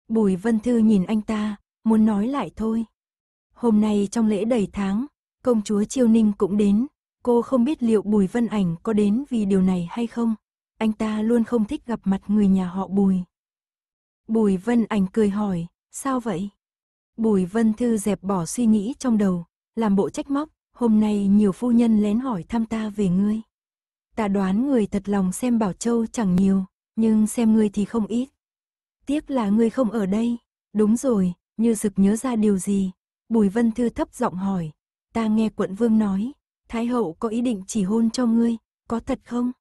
Bùi Vân Thư nhìn anh ta, muốn nói lại thôi. Hôm nay trong lễ đầy tháng, công chúa Chiêu Ninh cũng đến, cô không biết liệu Bùi Vân Ảnh có đến vì điều này hay không. Anh ta luôn không thích gặp mặt người nhà họ Bùi. Bùi Vân Ảnh cười hỏi, sao vậy? Bùi Vân Thư dẹp bỏ suy nghĩ trong đầu, làm bộ trách móc, hôm nay nhiều phu nhân lén hỏi thăm ta về ngươi. Ta đoán người thật lòng xem Bảo Châu chẳng nhiều, nhưng xem ngươi thì không ít. Tiếc là ngươi không ở đây. Đúng rồi, như sực nhớ ra điều gì. Bùi Vân Thư thấp giọng hỏi. Ta nghe quận vương nói, Thái hậu có ý định chỉ hôn cho ngươi, có thật không?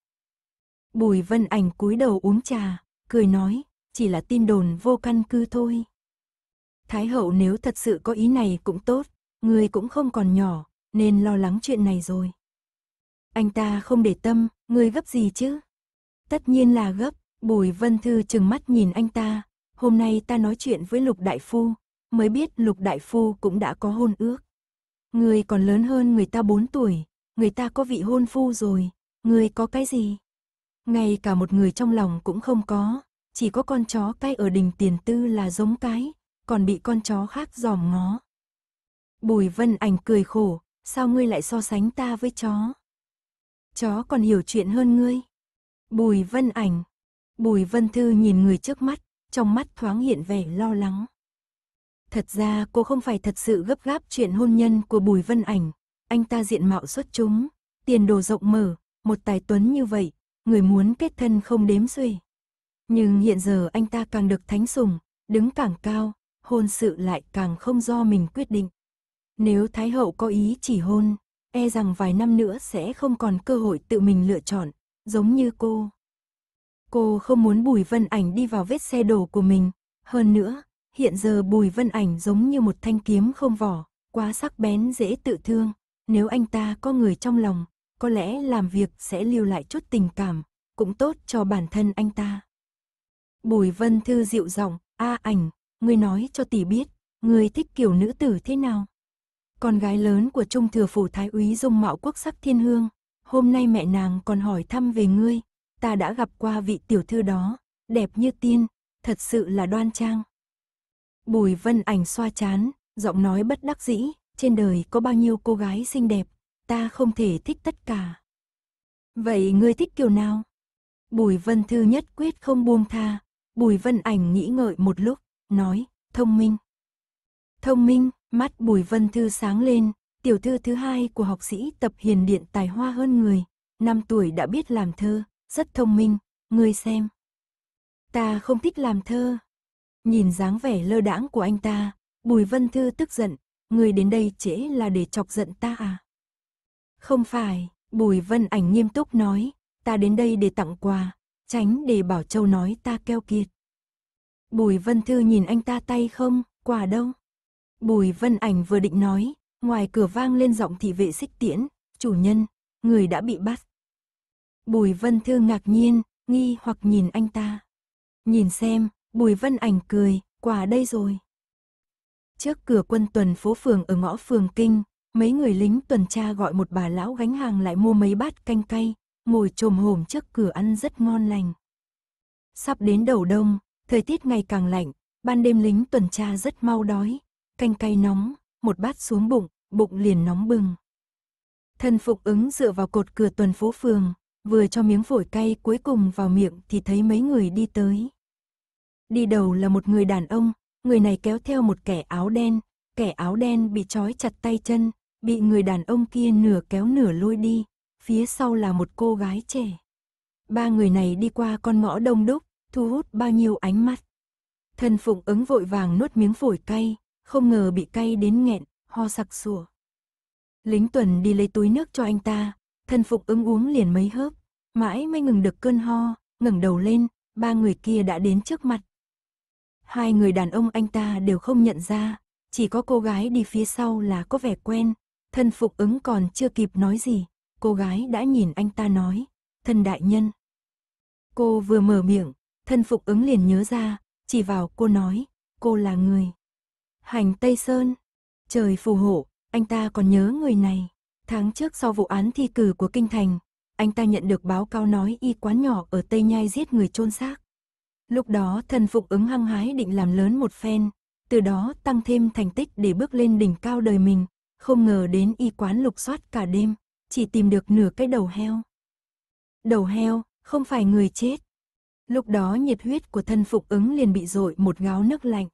Bùi Vân Ảnh cúi đầu uống trà, cười nói, chỉ là tin đồn vô căn cứ thôi. Thái hậu nếu thật sự có ý này cũng tốt, ngươi cũng không còn nhỏ, nên lo lắng chuyện này rồi anh ta không để tâm, ngươi gấp gì chứ? Tất nhiên là gấp, Bùi Vân Thư chừng mắt nhìn anh ta, hôm nay ta nói chuyện với Lục Đại Phu, mới biết Lục Đại Phu cũng đã có hôn ước. Ngươi còn lớn hơn người ta 4 tuổi, người ta có vị hôn phu rồi, ngươi có cái gì? Ngay cả một người trong lòng cũng không có, chỉ có con chó cái ở đình tiền tư là giống cái, còn bị con chó khác giòm ngó. Bùi Vân Ảnh cười khổ, sao ngươi lại so sánh ta với chó? chó còn hiểu chuyện hơn ngươi. Bùi Vân Ảnh. Bùi Vân Thư nhìn người trước mắt, trong mắt thoáng hiện vẻ lo lắng. Thật ra cô không phải thật sự gấp gáp chuyện hôn nhân của Bùi Vân Ảnh, anh ta diện mạo xuất chúng, tiền đồ rộng mở, một tài tuấn như vậy, người muốn kết thân không đếm xuể. Nhưng hiện giờ anh ta càng được thánh sùng, đứng càng cao, hôn sự lại càng không do mình quyết định. Nếu Thái Hậu có ý chỉ hôn, e rằng vài năm nữa sẽ không còn cơ hội tự mình lựa chọn, giống như cô. Cô không muốn Bùi Vân Ảnh đi vào vết xe đổ của mình, hơn nữa, hiện giờ Bùi Vân Ảnh giống như một thanh kiếm không vỏ, quá sắc bén dễ tự thương, nếu anh ta có người trong lòng, có lẽ làm việc sẽ lưu lại chút tình cảm, cũng tốt cho bản thân anh ta. Bùi Vân Thư dịu giọng, "A Ảnh, ngươi nói cho tỷ biết, ngươi thích kiểu nữ tử thế nào?" con gái lớn của Trung Thừa Phủ Thái úy dung mạo quốc sắc thiên hương, hôm nay mẹ nàng còn hỏi thăm về ngươi, ta đã gặp qua vị tiểu thư đó, đẹp như tiên, thật sự là đoan trang. Bùi vân ảnh xoa chán, giọng nói bất đắc dĩ, trên đời có bao nhiêu cô gái xinh đẹp, ta không thể thích tất cả. Vậy ngươi thích kiểu nào? Bùi vân thư nhất quyết không buông tha, bùi vân ảnh nghĩ ngợi một lúc, nói, thông minh. Thông minh, Mắt Bùi Vân Thư sáng lên, tiểu thư thứ hai của học sĩ tập hiền điện tài hoa hơn người, năm tuổi đã biết làm thơ, rất thông minh, ngươi xem. Ta không thích làm thơ. Nhìn dáng vẻ lơ đãng của anh ta, Bùi Vân Thư tức giận, ngươi đến đây trễ là để chọc giận ta à? Không phải, Bùi Vân Ảnh nghiêm túc nói, ta đến đây để tặng quà, tránh để Bảo Châu nói ta keo kiệt. Bùi Vân Thư nhìn anh ta tay không, quà đâu? Bùi Vân Ảnh vừa định nói, ngoài cửa vang lên giọng thị vệ xích tiễn, chủ nhân, người đã bị bắt. Bùi Vân Thư ngạc nhiên, nghi hoặc nhìn anh ta. Nhìn xem, Bùi Vân Ảnh cười, quả đây rồi. Trước cửa quân tuần phố phường ở ngõ phường Kinh, mấy người lính tuần tra gọi một bà lão gánh hàng lại mua mấy bát canh cay, ngồi trồm hổm trước cửa ăn rất ngon lành. Sắp đến đầu đông, thời tiết ngày càng lạnh, ban đêm lính tuần tra rất mau đói, canh cay nóng, một bát xuống bụng, bụng liền nóng bừng. Thân phục ứng dựa vào cột cửa tuần phố phường, vừa cho miếng phổi cay cuối cùng vào miệng thì thấy mấy người đi tới. Đi đầu là một người đàn ông, người này kéo theo một kẻ áo đen, kẻ áo đen bị trói chặt tay chân, bị người đàn ông kia nửa kéo nửa lôi đi, phía sau là một cô gái trẻ. Ba người này đi qua con ngõ đông đúc, thu hút bao nhiêu ánh mắt. Thân phụng ứng vội vàng nuốt miếng phổi cay, không ngờ bị cay đến nghẹn, ho sặc sủa. Lính tuần đi lấy túi nước cho anh ta, thân phục ứng uống liền mấy hớp, mãi mới ngừng được cơn ho, ngẩng đầu lên, ba người kia đã đến trước mặt. Hai người đàn ông anh ta đều không nhận ra, chỉ có cô gái đi phía sau là có vẻ quen, thân phục ứng còn chưa kịp nói gì, cô gái đã nhìn anh ta nói, thân đại nhân. Cô vừa mở miệng, thân phục ứng liền nhớ ra, chỉ vào cô nói, cô là người. Hành Tây Sơn. Trời phù hộ, anh ta còn nhớ người này. Tháng trước sau vụ án thi cử của Kinh Thành, anh ta nhận được báo cáo nói y quán nhỏ ở Tây Nhai giết người chôn xác. Lúc đó thần phục ứng hăng hái định làm lớn một phen, từ đó tăng thêm thành tích để bước lên đỉnh cao đời mình, không ngờ đến y quán lục soát cả đêm, chỉ tìm được nửa cái đầu heo. Đầu heo, không phải người chết. Lúc đó nhiệt huyết của thân phục ứng liền bị dội một gáo nước lạnh.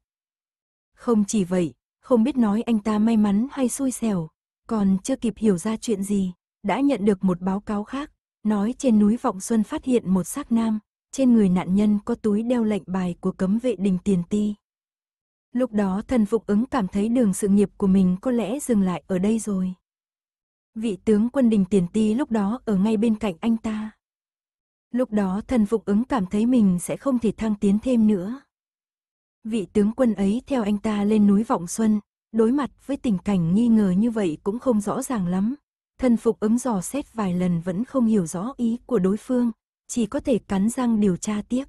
Không chỉ vậy, không biết nói anh ta may mắn hay xui xẻo, còn chưa kịp hiểu ra chuyện gì, đã nhận được một báo cáo khác, nói trên núi Vọng Xuân phát hiện một xác nam, trên người nạn nhân có túi đeo lệnh bài của cấm vệ đình tiền ti. Lúc đó thần Phục ứng cảm thấy đường sự nghiệp của mình có lẽ dừng lại ở đây rồi. Vị tướng quân đình tiền ti lúc đó ở ngay bên cạnh anh ta. Lúc đó thần Phục ứng cảm thấy mình sẽ không thể thăng tiến thêm nữa. Vị tướng quân ấy theo anh ta lên núi Vọng Xuân, đối mặt với tình cảnh nghi ngờ như vậy cũng không rõ ràng lắm. Thần phục ấm dò xét vài lần vẫn không hiểu rõ ý của đối phương, chỉ có thể cắn răng điều tra tiếp.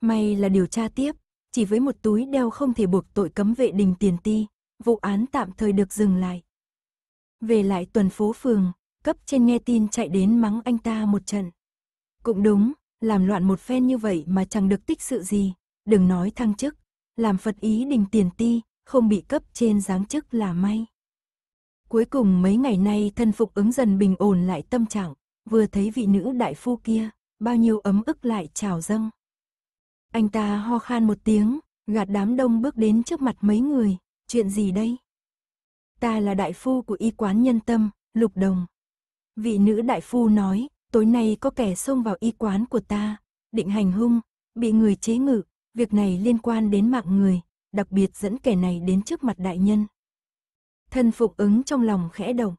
May là điều tra tiếp, chỉ với một túi đeo không thể buộc tội cấm vệ đình tiền ti, vụ án tạm thời được dừng lại. Về lại tuần phố phường, cấp trên nghe tin chạy đến mắng anh ta một trận. Cũng đúng, làm loạn một phen như vậy mà chẳng được tích sự gì, đừng nói thăng chức, làm Phật ý đình tiền ti, không bị cấp trên giáng chức là may. Cuối cùng mấy ngày nay thân phục ứng dần bình ổn lại tâm trạng, vừa thấy vị nữ đại phu kia, bao nhiêu ấm ức lại trào dâng. Anh ta ho khan một tiếng, gạt đám đông bước đến trước mặt mấy người, chuyện gì đây? Ta là đại phu của y quán nhân tâm, lục đồng. Vị nữ đại phu nói, tối nay có kẻ xông vào y quán của ta, định hành hung, bị người chế ngự, Việc này liên quan đến mạng người, đặc biệt dẫn kẻ này đến trước mặt đại nhân. Thân phục ứng trong lòng khẽ động.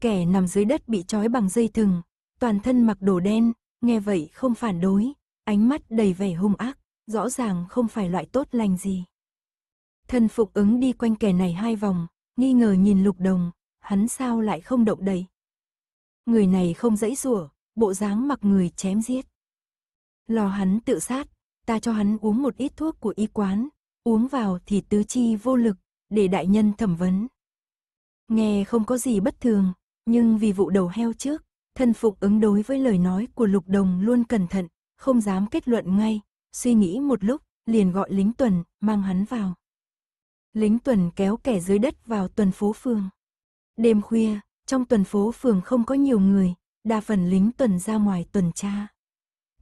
Kẻ nằm dưới đất bị trói bằng dây thừng, toàn thân mặc đồ đen, nghe vậy không phản đối, ánh mắt đầy vẻ hung ác, rõ ràng không phải loại tốt lành gì. Thân phục ứng đi quanh kẻ này hai vòng, nghi ngờ nhìn lục đồng, hắn sao lại không động đậy. Người này không dãy rủa, bộ dáng mặc người chém giết. lo hắn tự sát, ta cho hắn uống một ít thuốc của y quán, uống vào thì tứ chi vô lực, để đại nhân thẩm vấn. Nghe không có gì bất thường, nhưng vì vụ đầu heo trước, thân phục ứng đối với lời nói của lục đồng luôn cẩn thận, không dám kết luận ngay, suy nghĩ một lúc, liền gọi lính tuần, mang hắn vào. Lính tuần kéo kẻ dưới đất vào tuần phố phường. Đêm khuya, trong tuần phố phường không có nhiều người, đa phần lính tuần ra ngoài tuần tra.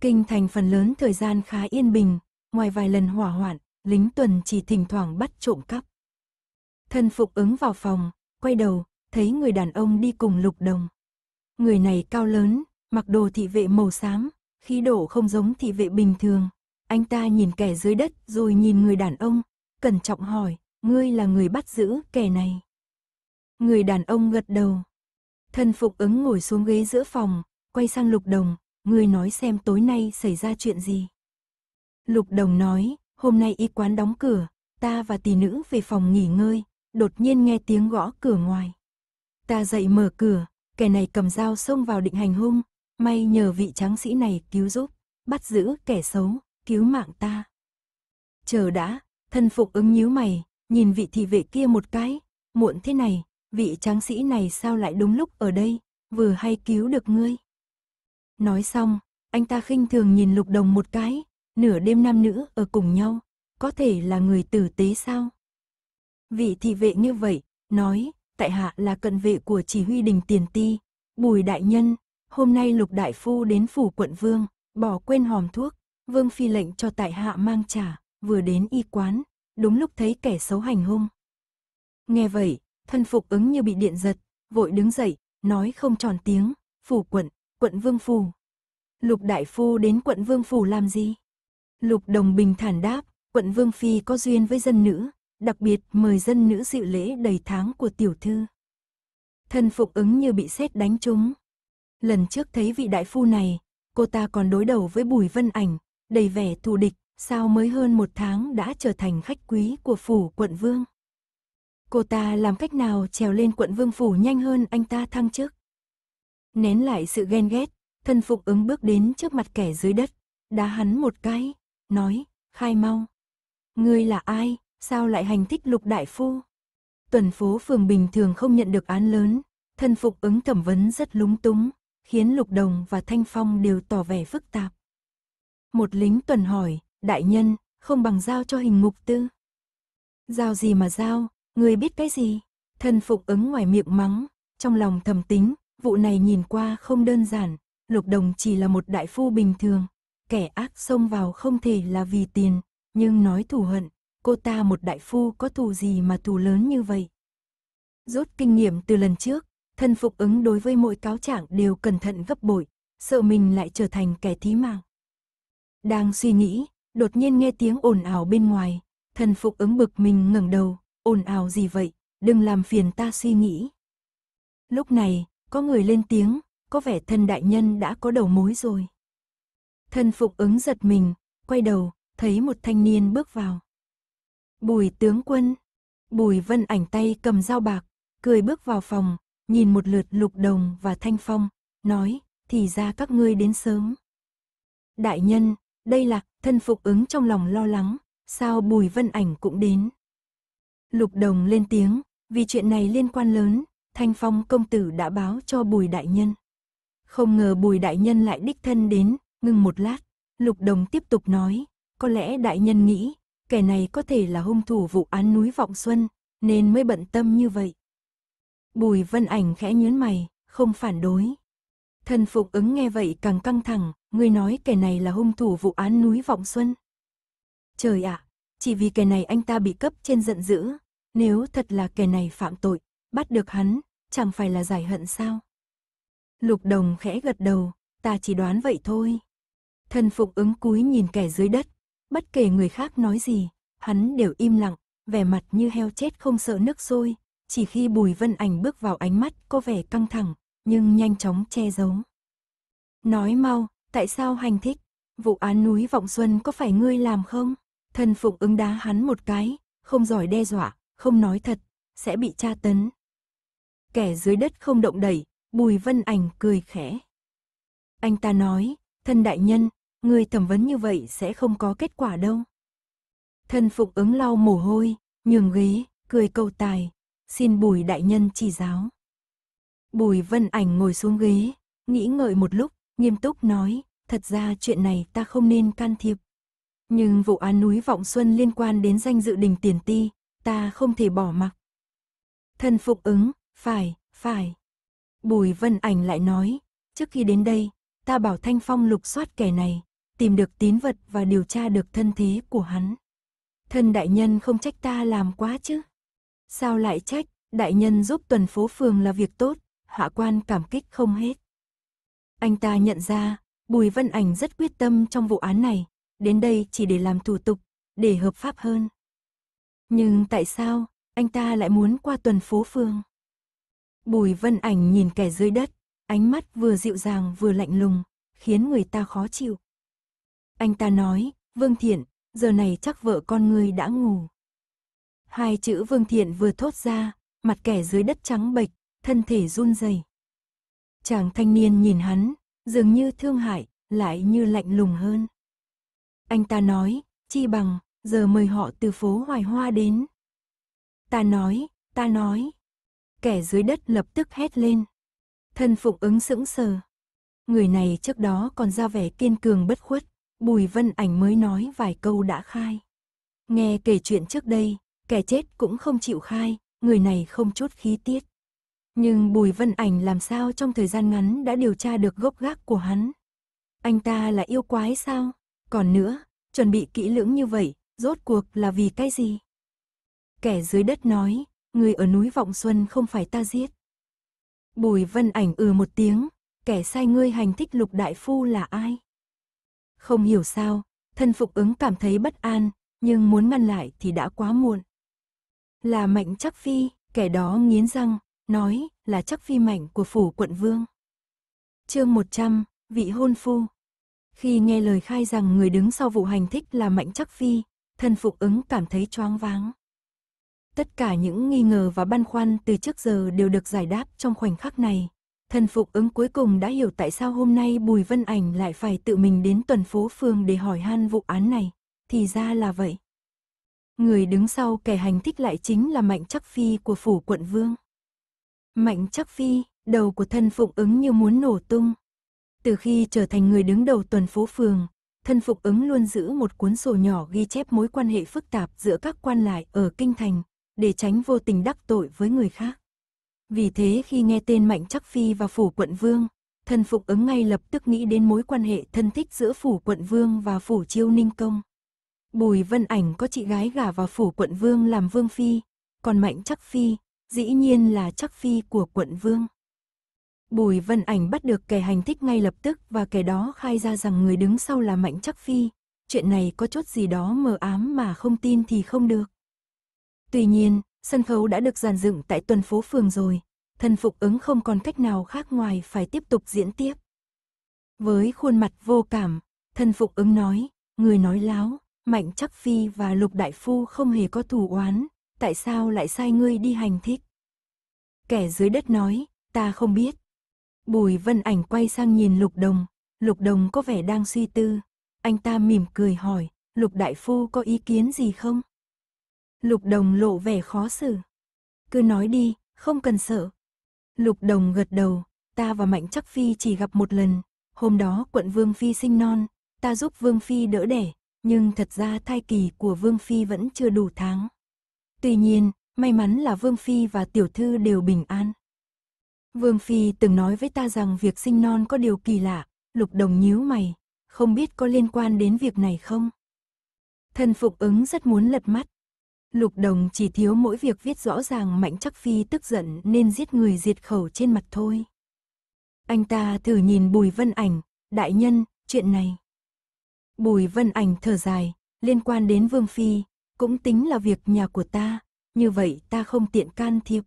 Kinh thành phần lớn thời gian khá yên bình, ngoài vài lần hỏa hoạn, lính tuần chỉ thỉnh thoảng bắt trộm cắp. Thân phục ứng vào phòng, quay đầu, thấy người đàn ông đi cùng lục đồng. Người này cao lớn, mặc đồ thị vệ màu xám, khí độ không giống thị vệ bình thường. Anh ta nhìn kẻ dưới đất rồi nhìn người đàn ông, cẩn trọng hỏi, ngươi là người bắt giữ kẻ này. Người đàn ông gật đầu. Thân phục ứng ngồi xuống ghế giữa phòng, quay sang lục đồng, ngươi nói xem tối nay xảy ra chuyện gì. Lục Đồng nói, hôm nay y quán đóng cửa, ta và tỷ nữ về phòng nghỉ ngơi, đột nhiên nghe tiếng gõ cửa ngoài. Ta dậy mở cửa, kẻ này cầm dao xông vào định hành hung, may nhờ vị tráng sĩ này cứu giúp, bắt giữ kẻ xấu, cứu mạng ta. Chờ đã, thân phục ứng nhíu mày, nhìn vị thị vệ kia một cái, muộn thế này, vị tráng sĩ này sao lại đúng lúc ở đây, vừa hay cứu được ngươi. Nói xong, anh ta khinh thường nhìn lục đồng một cái, nửa đêm nam nữ ở cùng nhau, có thể là người tử tế sao? Vị thị vệ như vậy, nói, tại hạ là cận vệ của chỉ huy đình tiền ti, bùi đại nhân, hôm nay lục đại phu đến phủ quận vương, bỏ quên hòm thuốc, vương phi lệnh cho tại hạ mang trả, vừa đến y quán, đúng lúc thấy kẻ xấu hành hung. Nghe vậy, thân phục ứng như bị điện giật, vội đứng dậy, nói không tròn tiếng, phủ quận, quận Vương Phủ. Lục Đại Phu đến quận Vương Phủ làm gì? Lục Đồng Bình thản đáp, quận Vương Phi có duyên với dân nữ, đặc biệt mời dân nữ dự lễ đầy tháng của tiểu thư. Thân phục ứng như bị xét đánh trúng. Lần trước thấy vị đại phu này, cô ta còn đối đầu với Bùi Vân Ảnh, đầy vẻ thù địch, sao mới hơn một tháng đã trở thành khách quý của phủ quận vương. Cô ta làm cách nào trèo lên quận vương phủ nhanh hơn anh ta thăng chức? nén lại sự ghen ghét, thân phục ứng bước đến trước mặt kẻ dưới đất, đá hắn một cái, nói, khai mau. Ngươi là ai, sao lại hành thích lục đại phu? Tuần phố phường bình thường không nhận được án lớn, thân phục ứng thẩm vấn rất lúng túng, khiến lục đồng và thanh phong đều tỏ vẻ phức tạp. Một lính tuần hỏi, đại nhân, không bằng giao cho hình mục tư. Giao gì mà giao, người biết cái gì? Thân phục ứng ngoài miệng mắng, trong lòng thầm tính, Vụ này nhìn qua không đơn giản, Lục Đồng chỉ là một đại phu bình thường. Kẻ ác xông vào không thể là vì tiền, nhưng nói thù hận, cô ta một đại phu có thù gì mà thù lớn như vậy. Rút kinh nghiệm từ lần trước, thân phục ứng đối với mỗi cáo trạng đều cẩn thận gấp bội, sợ mình lại trở thành kẻ thí mạng. Đang suy nghĩ, đột nhiên nghe tiếng ồn ào bên ngoài, thần phục ứng bực mình ngẩng đầu, ồn ào gì vậy, đừng làm phiền ta suy nghĩ. Lúc này, có người lên tiếng, có vẻ thân đại nhân đã có đầu mối rồi. Thân phục ứng giật mình, quay đầu, thấy một thanh niên bước vào. Bùi tướng quân, bùi vân ảnh tay cầm dao bạc, cười bước vào phòng, nhìn một lượt lục đồng và thanh phong, nói, thì ra các ngươi đến sớm. Đại nhân, đây là thân phục ứng trong lòng lo lắng, sao bùi vân ảnh cũng đến. Lục đồng lên tiếng, vì chuyện này liên quan lớn Thanh Phong công tử đã báo cho Bùi Đại Nhân. Không ngờ Bùi Đại Nhân lại đích thân đến, ngừng một lát, Lục Đồng tiếp tục nói, có lẽ Đại Nhân nghĩ, kẻ này có thể là hung thủ vụ án núi Vọng Xuân, nên mới bận tâm như vậy. Bùi Vân Ảnh khẽ nhớn mày, không phản đối. Thần Phục ứng nghe vậy càng căng thẳng, ngươi nói kẻ này là hung thủ vụ án núi Vọng Xuân. Trời ạ, chỉ vì kẻ này anh ta bị cấp trên giận dữ, nếu thật là kẻ này phạm tội, bắt được hắn, chẳng phải là giải hận sao? Lục đồng khẽ gật đầu, ta chỉ đoán vậy thôi. Thần phục ứng cúi nhìn kẻ dưới đất, bất kể người khác nói gì, hắn đều im lặng, vẻ mặt như heo chết không sợ nước sôi, chỉ khi bùi vân ảnh bước vào ánh mắt có vẻ căng thẳng, nhưng nhanh chóng che giấu. Nói mau, tại sao hành thích? Vụ án núi Vọng Xuân có phải ngươi làm không? Thần phục ứng đá hắn một cái, không giỏi đe dọa, không nói thật, sẽ bị tra tấn, kẻ dưới đất không động đậy. Bùi Vân Ảnh cười khẽ. Anh ta nói, thân đại nhân, người thẩm vấn như vậy sẽ không có kết quả đâu. Thân phục ứng lau mồ hôi, nhường ghế, cười câu tài, xin Bùi đại nhân chỉ giáo. Bùi Vân Ảnh ngồi xuống ghế, nghĩ ngợi một lúc, nghiêm túc nói, thật ra chuyện này ta không nên can thiệp. Nhưng vụ án núi Vọng Xuân liên quan đến danh dự đình tiền ti, ta không thể bỏ mặc. Thân phục ứng, phải, phải. Bùi Vân Ảnh lại nói, trước khi đến đây, ta bảo Thanh Phong lục soát kẻ này, tìm được tín vật và điều tra được thân thế của hắn. Thân đại nhân không trách ta làm quá chứ. Sao lại trách, đại nhân giúp tuần phố phường là việc tốt, hạ quan cảm kích không hết. Anh ta nhận ra, Bùi Vân Ảnh rất quyết tâm trong vụ án này, đến đây chỉ để làm thủ tục, để hợp pháp hơn. Nhưng tại sao, anh ta lại muốn qua tuần phố phường? Bùi Vân Ảnh nhìn kẻ dưới đất, ánh mắt vừa dịu dàng vừa lạnh lùng, khiến người ta khó chịu. Anh ta nói, Vương Thiện, giờ này chắc vợ con ngươi đã ngủ. Hai chữ Vương Thiện vừa thốt ra, mặt kẻ dưới đất trắng bệch, thân thể run rẩy. Chàng thanh niên nhìn hắn, dường như thương hại, lại như lạnh lùng hơn. Anh ta nói, chi bằng, giờ mời họ từ phố Hoài Hoa đến. Ta nói, ta nói, kẻ dưới đất lập tức hét lên. Thân phụng ứng sững sờ. Người này trước đó còn ra vẻ kiên cường bất khuất, Bùi Vân Ảnh mới nói vài câu đã khai. Nghe kể chuyện trước đây, kẻ chết cũng không chịu khai, người này không chút khí tiết. Nhưng Bùi Vân Ảnh làm sao trong thời gian ngắn đã điều tra được gốc gác của hắn. Anh ta là yêu quái sao? Còn nữa, chuẩn bị kỹ lưỡng như vậy, rốt cuộc là vì cái gì? Kẻ dưới đất nói, người ở núi Vọng Xuân không phải ta giết. Bùi vân ảnh ừ một tiếng, kẻ sai ngươi hành thích lục đại phu là ai? Không hiểu sao, thân phục ứng cảm thấy bất an, nhưng muốn ngăn lại thì đã quá muộn. Là mạnh chắc phi, kẻ đó nghiến răng, nói là chắc phi mạnh của phủ quận vương. chương 100, vị hôn phu. Khi nghe lời khai rằng người đứng sau vụ hành thích là mạnh chắc phi, thân phục ứng cảm thấy choáng váng. Tất cả những nghi ngờ và băn khoăn từ trước giờ đều được giải đáp trong khoảnh khắc này. Thần Phục ứng cuối cùng đã hiểu tại sao hôm nay Bùi Vân Ảnh lại phải tự mình đến tuần phố phường để hỏi han vụ án này. Thì ra là vậy. Người đứng sau kẻ hành thích lại chính là Mạnh Chắc Phi của phủ quận Vương. Mạnh Chắc Phi, đầu của thân phụng ứng như muốn nổ tung. Từ khi trở thành người đứng đầu tuần phố phường, thân Phục ứng luôn giữ một cuốn sổ nhỏ ghi chép mối quan hệ phức tạp giữa các quan lại ở Kinh Thành, để tránh vô tình đắc tội với người khác. Vì thế khi nghe tên Mạnh Chắc Phi và Phủ Quận Vương, thần Phục ứng ngay lập tức nghĩ đến mối quan hệ thân thích giữa Phủ Quận Vương và Phủ Chiêu Ninh Công. Bùi Vân Ảnh có chị gái gả vào Phủ Quận Vương làm Vương Phi, còn Mạnh Chắc Phi, dĩ nhiên là Chắc Phi của Quận Vương. Bùi Vân Ảnh bắt được kẻ hành thích ngay lập tức và kẻ đó khai ra rằng người đứng sau là Mạnh Chắc Phi. Chuyện này có chút gì đó mờ ám mà không tin thì không được. Tuy nhiên, sân khấu đã được giàn dựng tại tuần phố phường rồi, thân phục ứng không còn cách nào khác ngoài phải tiếp tục diễn tiếp. Với khuôn mặt vô cảm, thân phục ứng nói, người nói láo, Mạnh Chắc Phi và Lục Đại Phu không hề có thủ oán, tại sao lại sai ngươi đi hành thích? Kẻ dưới đất nói, ta không biết. Bùi Vân Ảnh quay sang nhìn Lục Đồng, Lục Đồng có vẻ đang suy tư. Anh ta mỉm cười hỏi, Lục Đại Phu có ý kiến gì không? Lục Đồng lộ vẻ khó xử. Cứ nói đi, không cần sợ. Lục Đồng gật đầu, ta và Mạnh Chắc Phi chỉ gặp một lần, hôm đó quận Vương Phi sinh non, ta giúp Vương Phi đỡ đẻ, nhưng thật ra thai kỳ của Vương Phi vẫn chưa đủ tháng. Tuy nhiên, may mắn là Vương Phi và Tiểu Thư đều bình an. Vương Phi từng nói với ta rằng việc sinh non có điều kỳ lạ, Lục Đồng nhíu mày, không biết có liên quan đến việc này không? Thần Phục ứng rất muốn lật mắt, Lục đồng chỉ thiếu mỗi việc viết rõ ràng Mạnh Chắc Phi tức giận nên giết người diệt khẩu trên mặt thôi. Anh ta thử nhìn Bùi Vân Ảnh, đại nhân, chuyện này. Bùi Vân Ảnh thở dài, liên quan đến Vương Phi, cũng tính là việc nhà của ta, như vậy ta không tiện can thiệp.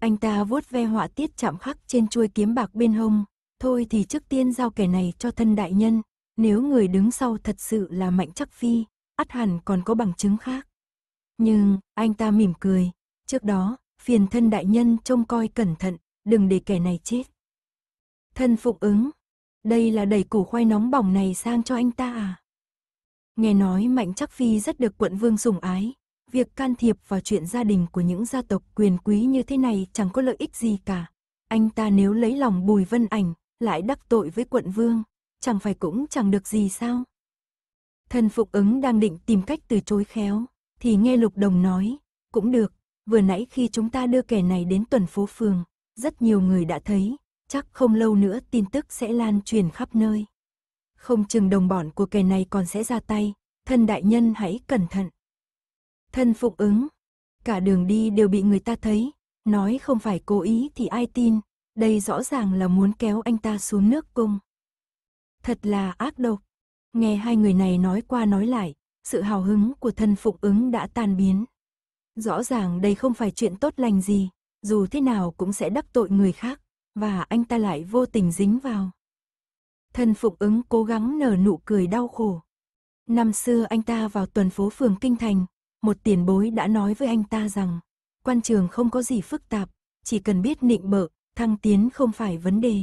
Anh ta vuốt ve họa tiết chạm khắc trên chuôi kiếm bạc bên hông, thôi thì trước tiên giao kẻ này cho thân đại nhân, nếu người đứng sau thật sự là Mạnh Chắc Phi, ắt hẳn còn có bằng chứng khác. Nhưng, anh ta mỉm cười. Trước đó, phiền thân đại nhân trông coi cẩn thận, đừng để kẻ này chết. Thân phụng ứng. Đây là đẩy củ khoai nóng bỏng này sang cho anh ta à? Nghe nói Mạnh Chắc Phi rất được quận vương sủng ái. Việc can thiệp vào chuyện gia đình của những gia tộc quyền quý như thế này chẳng có lợi ích gì cả. Anh ta nếu lấy lòng bùi vân ảnh, lại đắc tội với quận vương, chẳng phải cũng chẳng được gì sao? thân Phục ứng đang định tìm cách từ chối khéo, thì nghe Lục Đồng nói, cũng được, vừa nãy khi chúng ta đưa kẻ này đến tuần phố phường, rất nhiều người đã thấy, chắc không lâu nữa tin tức sẽ lan truyền khắp nơi. Không chừng đồng bọn của kẻ này còn sẽ ra tay, thân đại nhân hãy cẩn thận. Thân phục ứng, cả đường đi đều bị người ta thấy, nói không phải cố ý thì ai tin, đây rõ ràng là muốn kéo anh ta xuống nước cung. Thật là ác độc, nghe hai người này nói qua nói lại, sự hào hứng của thần phục ứng đã tan biến. Rõ ràng đây không phải chuyện tốt lành gì, dù thế nào cũng sẽ đắc tội người khác, và anh ta lại vô tình dính vào. thần phục ứng cố gắng nở nụ cười đau khổ. Năm xưa anh ta vào tuần phố phường Kinh Thành, một tiền bối đã nói với anh ta rằng, quan trường không có gì phức tạp, chỉ cần biết nịnh bợ, thăng tiến không phải vấn đề.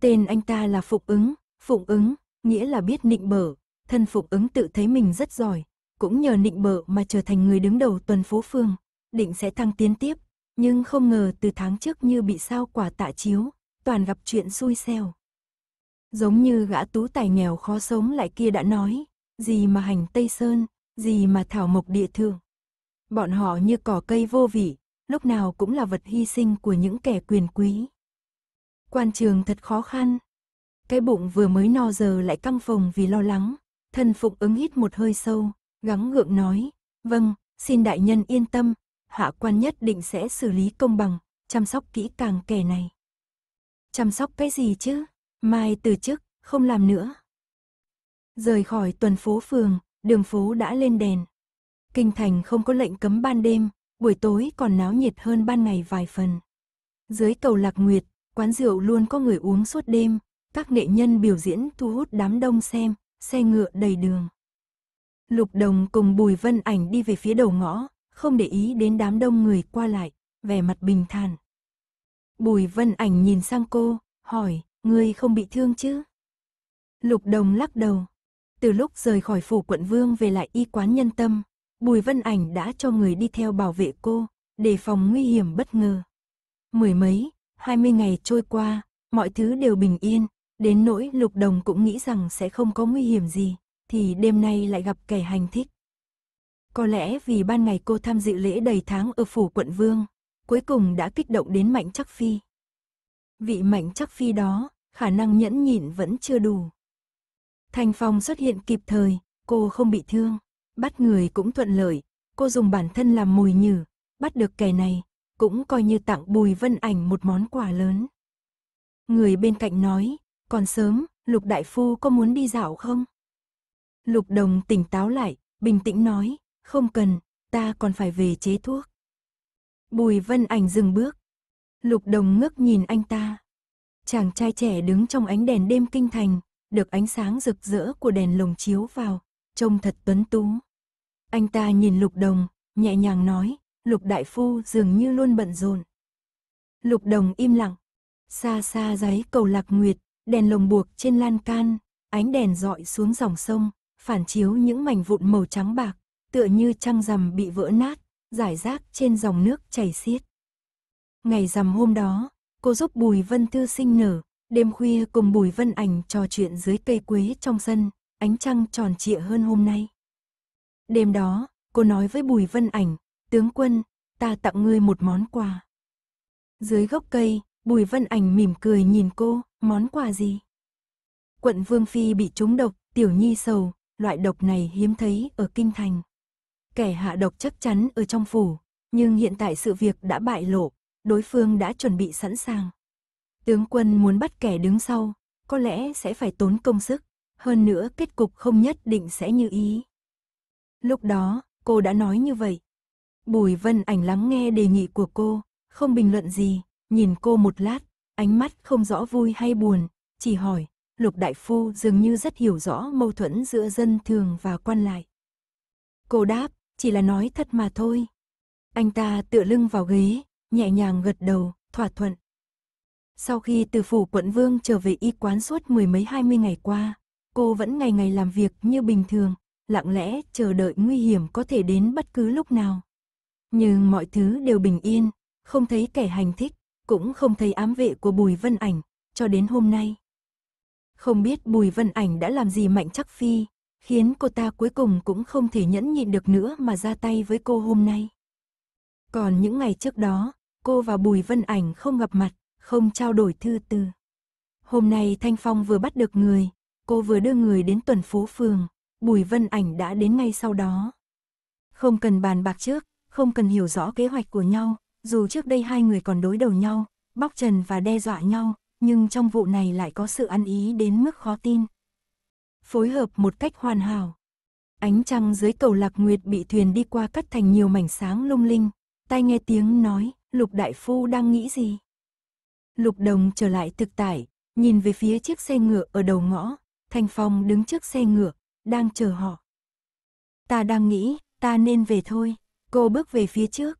Tên anh ta là Phục ứng, phụng ứng, nghĩa là biết nịnh bợ, thân phục ứng tự thấy mình rất giỏi, cũng nhờ nịnh bợ mà trở thành người đứng đầu tuần phố phường, định sẽ thăng tiến tiếp, nhưng không ngờ từ tháng trước như bị sao quả tạ chiếu, toàn gặp chuyện xui xẻo. Giống như gã tú tài nghèo khó sống lại kia đã nói, gì mà hành Tây Sơn, gì mà thảo mộc địa thượng. Bọn họ như cỏ cây vô vị, lúc nào cũng là vật hy sinh của những kẻ quyền quý. Quan trường thật khó khăn. Cái bụng vừa mới no giờ lại căng phồng vì lo lắng, Thần Phục ứng hít một hơi sâu, gắng gượng nói, vâng, xin đại nhân yên tâm, hạ quan nhất định sẽ xử lý công bằng, chăm sóc kỹ càng kẻ này. Chăm sóc cái gì chứ? Mai từ chức, không làm nữa. Rời khỏi tuần phố phường, đường phố đã lên đèn. Kinh thành không có lệnh cấm ban đêm, buổi tối còn náo nhiệt hơn ban ngày vài phần. Dưới cầu Lạc Nguyệt, quán rượu luôn có người uống suốt đêm, các nghệ nhân biểu diễn thu hút đám đông xem, xe ngựa đầy đường. Lục Đồng cùng Bùi Vân Ảnh đi về phía đầu ngõ, không để ý đến đám đông người qua lại, vẻ mặt bình thản. Bùi Vân Ảnh nhìn sang cô, hỏi, ngươi không bị thương chứ? Lục Đồng lắc đầu. Từ lúc rời khỏi phủ quận vương về lại y quán nhân tâm, Bùi Vân Ảnh đã cho người đi theo bảo vệ cô, đề phòng nguy hiểm bất ngờ. Mười mấy, hai mươi ngày trôi qua, mọi thứ đều bình yên, Đến nỗi lục đồng cũng nghĩ rằng sẽ không có nguy hiểm gì, thì đêm nay lại gặp kẻ hành thích. Có lẽ vì ban ngày cô tham dự lễ đầy tháng ở phủ quận vương, cuối cùng đã kích động đến mạnh chắc phi. Vị mạnh chắc phi đó, khả năng nhẫn nhịn vẫn chưa đủ. thành Phong xuất hiện kịp thời, cô không bị thương, bắt người cũng thuận lợi, cô dùng bản thân làm mồi nhử, bắt được kẻ này, cũng coi như tặng Bùi Vân Ảnh một món quà lớn. Người bên cạnh nói, còn sớm, Lục Đại Phu có muốn đi dạo không? Lục Đồng tỉnh táo lại, bình tĩnh nói, không cần, ta còn phải về chế thuốc. Bùi Vân Ảnh dừng bước. Lục Đồng ngước nhìn anh ta. Chàng trai trẻ đứng trong ánh đèn đêm kinh thành, được ánh sáng rực rỡ của đèn lồng chiếu vào, trông thật tuấn tú. Anh ta nhìn Lục Đồng, nhẹ nhàng nói, Lục Đại Phu dường như luôn bận rộn. Lục Đồng im lặng. Xa xa giấy cầu lạc nguyệt, Đèn lồng buộc trên lan can, ánh đèn dọi xuống dòng sông, phản chiếu những mảnh vụn màu trắng bạc, tựa như trăng rằm bị vỡ nát, giải rác trên dòng nước chảy xiết. Ngày rằm hôm đó, cô giúp Bùi Vân Tư sinh nở, đêm khuya cùng Bùi Vân Ảnh trò chuyện dưới cây quế trong sân, ánh trăng tròn trịa hơn hôm nay. Đêm đó, cô nói với Bùi Vân Ảnh, tướng quân, ta tặng ngươi một món quà. Dưới gốc cây, Bùi Vân Ảnh mỉm cười nhìn cô, Món quà gì? Quận Vương Phi bị trúng độc, tiểu nhi sầu, loại độc này hiếm thấy ở Kinh Thành. Kẻ hạ độc chắc chắn ở trong phủ, nhưng hiện tại sự việc đã bại lộ, đối phương đã chuẩn bị sẵn sàng. Tướng quân muốn bắt kẻ đứng sau, có lẽ sẽ phải tốn công sức, hơn nữa kết cục không nhất định sẽ như ý. Lúc đó, cô đã nói như vậy. Bùi Vân Ảnh lắng nghe đề nghị của cô, không bình luận gì, nhìn cô một lát, ánh mắt không rõ vui hay buồn, chỉ hỏi, Lục Đại Phu dường như rất hiểu rõ mâu thuẫn giữa dân thường và quan lại. Cô đáp, chỉ là nói thật mà thôi. Anh ta tựa lưng vào ghế, nhẹ nhàng gật đầu, thỏa thuận. Sau khi từ phủ quận vương trở về y quán suốt mười mấy hai mươi ngày qua, cô vẫn ngày ngày làm việc như bình thường, lặng lẽ chờ đợi nguy hiểm có thể đến bất cứ lúc nào. Nhưng mọi thứ đều bình yên, không thấy kẻ hành thích, cũng không thấy ám vệ của Bùi Vân Ảnh, cho đến hôm nay. Không biết Bùi Vân Ảnh đã làm gì Mạnh Chắc Phi, khiến cô ta cuối cùng cũng không thể nhẫn nhịn được nữa mà ra tay với cô hôm nay. Còn những ngày trước đó, cô và Bùi Vân Ảnh không gặp mặt, không trao đổi thư từ. Hôm nay Thanh Phong vừa bắt được người, cô vừa đưa người đến tuần phố phường, Bùi Vân Ảnh đã đến ngay sau đó. Không cần bàn bạc trước, không cần hiểu rõ kế hoạch của nhau, dù trước đây hai người còn đối đầu nhau, bóc trần và đe dọa nhau, nhưng trong vụ này lại có sự ăn ý đến mức khó tin. Phối hợp một cách hoàn hảo. Ánh trăng dưới cầu lạc nguyệt bị thuyền đi qua cắt thành nhiều mảnh sáng lung linh. Tai nghe tiếng nói, lục đại phu đang nghĩ gì? Lục đồng trở lại thực tại, nhìn về phía chiếc xe ngựa ở đầu ngõ. Thành Phong đứng trước xe ngựa, đang chờ họ. Ta đang nghĩ, ta nên về thôi. Cô bước về phía trước.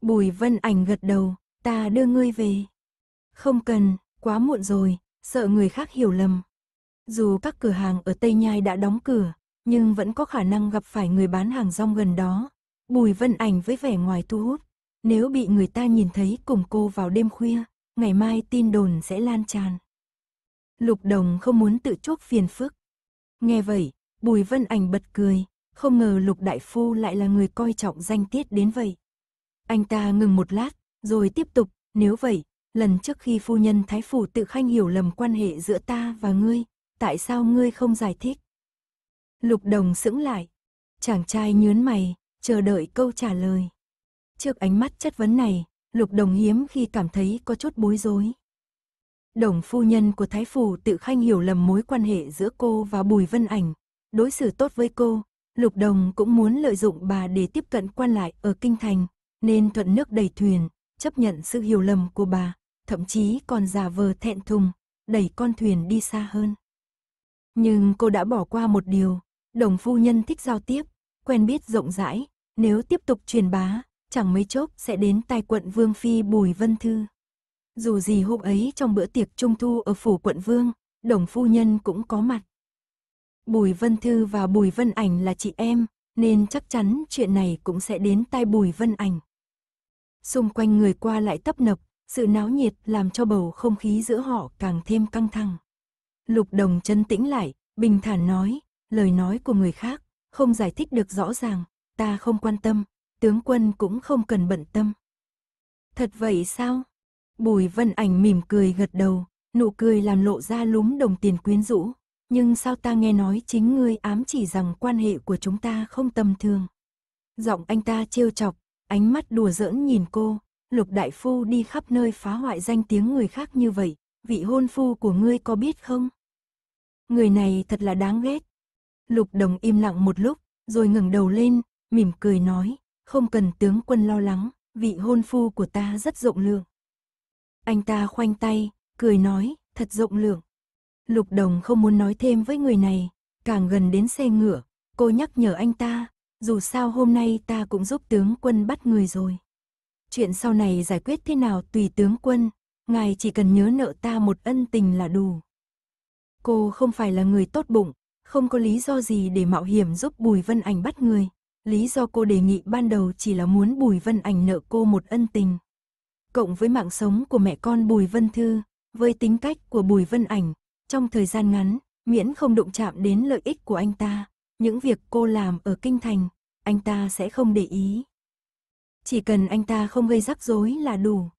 Bùi Vân Ảnh gật đầu, ta đưa ngươi về. Không cần, quá muộn rồi, sợ người khác hiểu lầm. Dù các cửa hàng ở Tây Nhai đã đóng cửa, nhưng vẫn có khả năng gặp phải người bán hàng rong gần đó. Bùi Vân Ảnh với vẻ ngoài thu hút, nếu bị người ta nhìn thấy cùng cô vào đêm khuya, ngày mai tin đồn sẽ lan tràn. Lục Đồng không muốn tự chuốc phiền phức. Nghe vậy, Bùi Vân Ảnh bật cười, không ngờ Lục Đại Phu lại là người coi trọng danh tiết đến vậy. Anh ta ngừng một lát, rồi tiếp tục, nếu vậy, lần trước khi phu nhân Thái Phủ tự khanh hiểu lầm quan hệ giữa ta và ngươi, tại sao ngươi không giải thích? Lục đồng sững lại, chàng trai nhướn mày, chờ đợi câu trả lời. Trước ánh mắt chất vấn này, lục đồng hiếm khi cảm thấy có chút bối rối. Đồng phu nhân của Thái Phủ tự khanh hiểu lầm mối quan hệ giữa cô và Bùi Vân Ảnh, đối xử tốt với cô, lục đồng cũng muốn lợi dụng bà để tiếp cận quan lại ở Kinh Thành, nên thuận nước đầy thuyền, chấp nhận sự hiểu lầm của bà, thậm chí còn giả vờ thẹn thùng, đẩy con thuyền đi xa hơn. Nhưng cô đã bỏ qua một điều, đồng phu nhân thích giao tiếp, quen biết rộng rãi, nếu tiếp tục truyền bá, chẳng mấy chốc sẽ đến tai quận Vương Phi Bùi Vân Thư. Dù gì hôm ấy trong bữa tiệc trung thu ở phủ quận Vương, đồng phu nhân cũng có mặt. Bùi Vân Thư và Bùi Vân Ảnh là chị em, nên chắc chắn chuyện này cũng sẽ đến tai Bùi Vân Ảnh. Xung quanh người qua lại tấp nập, sự náo nhiệt làm cho bầu không khí giữa họ càng thêm căng thẳng. Lục đồng chân tĩnh lại, bình thản nói, lời nói của người khác, không giải thích được rõ ràng, ta không quan tâm, tướng quân cũng không cần bận tâm. Thật vậy sao? Bùi vân ảnh mỉm cười gật đầu, nụ cười làm lộ ra lúm đồng tiền quyến rũ. Nhưng sao ta nghe nói chính ngươi ám chỉ rằng quan hệ của chúng ta không tầm thường. Giọng anh ta trêu chọc, ánh mắt đùa giỡn nhìn cô, lục đại phu đi khắp nơi phá hoại danh tiếng người khác như vậy, vị hôn phu của ngươi có biết không? Người này thật là đáng ghét. Lục đồng im lặng một lúc, rồi ngẩng đầu lên, mỉm cười nói, không cần tướng quân lo lắng, vị hôn phu của ta rất rộng lượng. Anh ta khoanh tay, cười nói, thật rộng lượng. Lục đồng không muốn nói thêm với người này, càng gần đến xe ngựa, cô nhắc nhở anh ta, dù sao hôm nay ta cũng giúp tướng quân bắt người rồi. Chuyện sau này giải quyết thế nào tùy tướng quân, ngài chỉ cần nhớ nợ ta một ân tình là đủ. Cô không phải là người tốt bụng, không có lý do gì để mạo hiểm giúp Bùi Vân Ảnh bắt người. Lý do cô đề nghị ban đầu chỉ là muốn Bùi Vân Ảnh nợ cô một ân tình. Cộng với mạng sống của mẹ con Bùi Vân Thư, với tính cách của Bùi Vân Ảnh, trong thời gian ngắn, miễn không đụng chạm đến lợi ích của anh ta, những việc cô làm ở kinh thành, anh ta sẽ không để ý. Chỉ cần anh ta không gây rắc rối là đủ.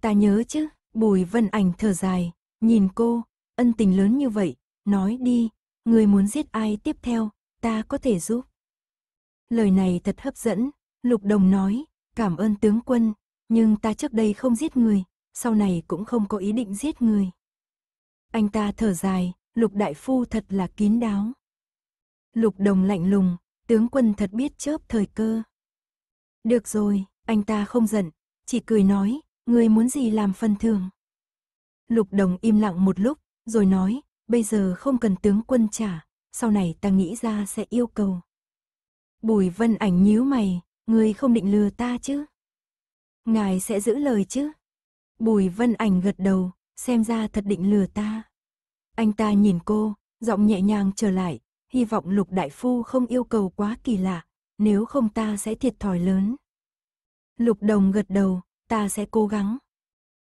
Ta nhớ chứ, Bùi Vân Ảnh thở dài, nhìn cô, ân tình lớn như vậy, nói đi, người muốn giết ai tiếp theo, ta có thể giúp. Lời này thật hấp dẫn, Lục Đồng nói, cảm ơn tướng quân, nhưng ta trước đây không giết người, sau này cũng không có ý định giết người. Anh ta thở dài, Lục Đại Phu thật là kín đáo. Lục đồng lạnh lùng, tướng quân thật biết chớp thời cơ. Được rồi, anh ta không giận, chỉ cười nói, người muốn gì làm phân thường. Lục đồng im lặng một lúc, rồi nói, bây giờ không cần tướng quân trả, sau này ta nghĩ ra sẽ yêu cầu. Bùi vân ảnh nhíu mày, người không định lừa ta chứ? Ngài sẽ giữ lời chứ? Bùi vân ảnh gật đầu, xem ra thật định lừa ta. Anh ta nhìn cô, giọng nhẹ nhàng trở lại, hy vọng lục đại phu không yêu cầu quá kỳ lạ, nếu không ta sẽ thiệt thòi lớn. Lục đồng gật đầu, ta sẽ cố gắng.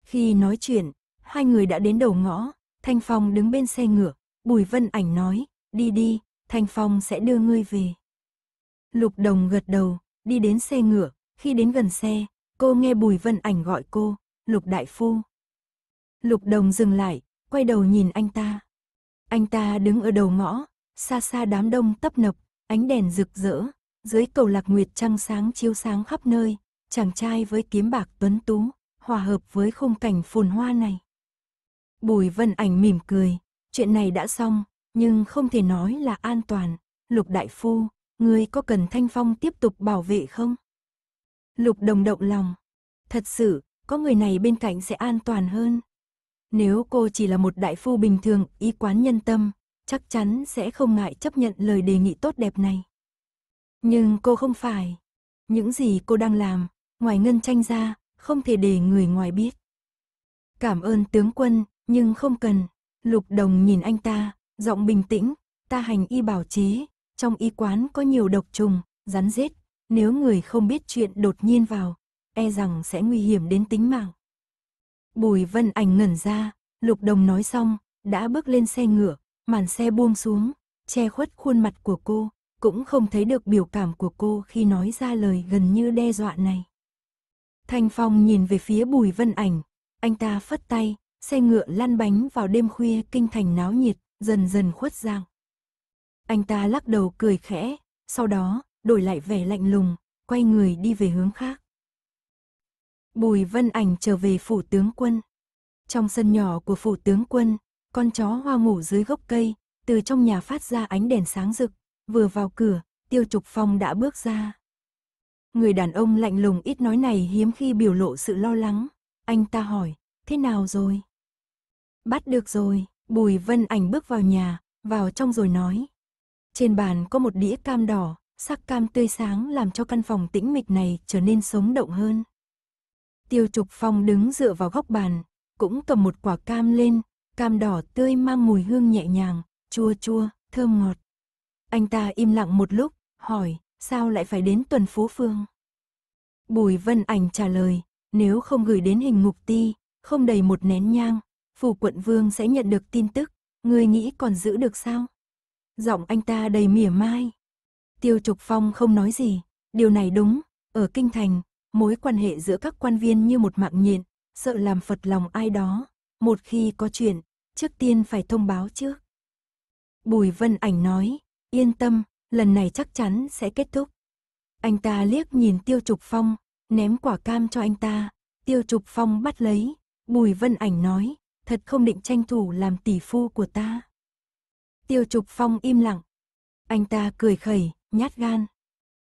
Khi nói chuyện, hai người đã đến đầu ngõ, Thanh Phong đứng bên xe ngựa, Bùi Vân Ảnh nói, đi đi, Thanh Phong sẽ đưa ngươi về. Lục đồng gật đầu, đi đến xe ngựa, khi đến gần xe, cô nghe Bùi Vân Ảnh gọi cô, Lục Đại Phu. Lục đồng dừng lại, quay đầu nhìn anh ta. Anh ta đứng ở đầu ngõ, xa xa đám đông tấp nập, ánh đèn rực rỡ, dưới cầu lạc nguyệt trăng sáng chiếu sáng khắp nơi, chàng trai với kiếm bạc tuấn tú, hòa hợp với khung cảnh phồn hoa này. Bùi vân ảnh mỉm cười, chuyện này đã xong, nhưng không thể nói là an toàn, lục đại phu, ngươi có cần thanh phong tiếp tục bảo vệ không? Lục đồng động lòng, thật sự, có người này bên cạnh sẽ an toàn hơn. Nếu cô chỉ là một đại phu bình thường, y quán nhân tâm, chắc chắn sẽ không ngại chấp nhận lời đề nghị tốt đẹp này. Nhưng cô không phải. Những gì cô đang làm, ngoài ngân tranh ra, không thể để người ngoài biết. Cảm ơn tướng quân, nhưng không cần. Lục đồng nhìn anh ta, giọng bình tĩnh, ta hành y bảo chế, trong y quán có nhiều độc trùng, rắn rết, nếu người không biết chuyện đột nhiên vào, e rằng sẽ nguy hiểm đến tính mạng. Bùi Vân Ảnh ngẩn ra, Lục Đồng nói xong, đã bước lên xe ngựa, màn xe buông xuống, che khuất khuôn mặt của cô, cũng không thấy được biểu cảm của cô khi nói ra lời gần như đe dọa này. Thanh Phong nhìn về phía Bùi Vân Ảnh, anh ta phất tay, xe ngựa lăn bánh vào đêm khuya kinh thành náo nhiệt, dần dần khuất giang. Anh ta lắc đầu cười khẽ, sau đó đổi lại vẻ lạnh lùng, quay người đi về hướng khác. Bùi Vân Ảnh trở về phủ tướng quân. Trong sân nhỏ của phủ tướng quân, con chó hoa ngủ dưới gốc cây, từ trong nhà phát ra ánh đèn sáng rực, vừa vào cửa, tiêu trục phong đã bước ra. Người đàn ông lạnh lùng ít nói này hiếm khi biểu lộ sự lo lắng, anh ta hỏi, thế nào rồi? Bắt được rồi, Bùi Vân Ảnh bước vào nhà, vào trong rồi nói. Trên bàn có một đĩa cam đỏ, sắc cam tươi sáng làm cho căn phòng tĩnh mịch này trở nên sống động hơn. Tiêu Trục Phong đứng dựa vào góc bàn, cũng cầm một quả cam lên, Cam đỏ tươi mang mùi hương nhẹ nhàng, chua chua, thơm ngọt. Anh ta im lặng một lúc, hỏi, sao lại phải đến tuần phố phương? Bùi Vân Ảnh trả lời, nếu không gửi đến hình ngục ti, không đầy một nén nhang, phủ quận vương sẽ nhận được tin tức, người nghĩ còn giữ được sao? Giọng anh ta đầy mỉa mai. Tiêu Trục Phong không nói gì, điều này đúng, ở Kinh Thành, mối quan hệ giữa các quan viên như một mạng nhện, sợ làm phật lòng ai đó, một khi có chuyện, trước tiên phải thông báo trước. Bùi Vân Ảnh nói, yên tâm, lần này chắc chắn sẽ kết thúc. Anh ta liếc nhìn Tiêu Trục Phong, ném quả cam cho anh ta, Tiêu Trục Phong bắt lấy, Bùi Vân Ảnh nói, thật không định tranh thủ làm tỷ phu của ta. Tiêu Trục Phong im lặng, anh ta cười khẩy, nhát gan.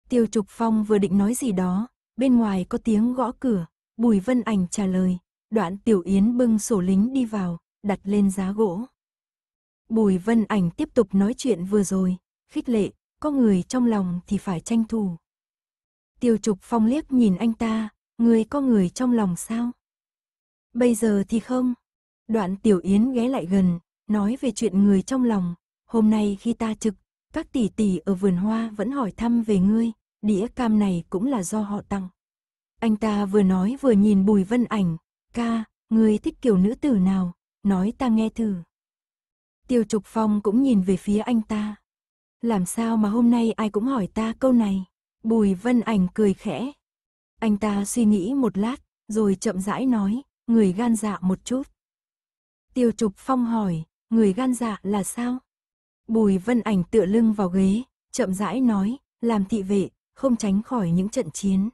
Tiêu Trục Phong vừa định nói gì đó, bên ngoài có tiếng gõ cửa, Bùi Vân Ảnh trả lời, Đoạn Tiểu Yến bưng sổ lính đi vào, đặt lên giá gỗ. Bùi Vân Ảnh tiếp tục nói chuyện vừa rồi, khích lệ, có người trong lòng thì phải tranh thủ. Tiêu Trục Phong liếc nhìn anh ta, người có người trong lòng sao? Bây giờ thì không. Đoạn Tiểu Yến ghé lại gần, nói về chuyện người trong lòng. Hôm nay khi ta trực, các tỷ tỷ ở vườn hoa vẫn hỏi thăm về ngươi, đĩa cam này cũng là do họ tặng. Anh ta vừa nói vừa nhìn Bùi Vân Ảnh, Ca, người thích kiểu nữ tử nào, nói ta nghe thử. Tiêu Trục Phong cũng nhìn về phía anh ta. Làm sao mà hôm nay ai cũng hỏi ta câu này? Bùi Vân Ảnh cười khẽ. Anh ta suy nghĩ một lát, rồi chậm rãi nói, người gan dạ một chút. Tiêu Trục Phong hỏi, người gan dạ là sao? Bùi Vân Ảnh tựa lưng vào ghế, chậm rãi nói, làm thị vệ, không tránh khỏi những trận chiến.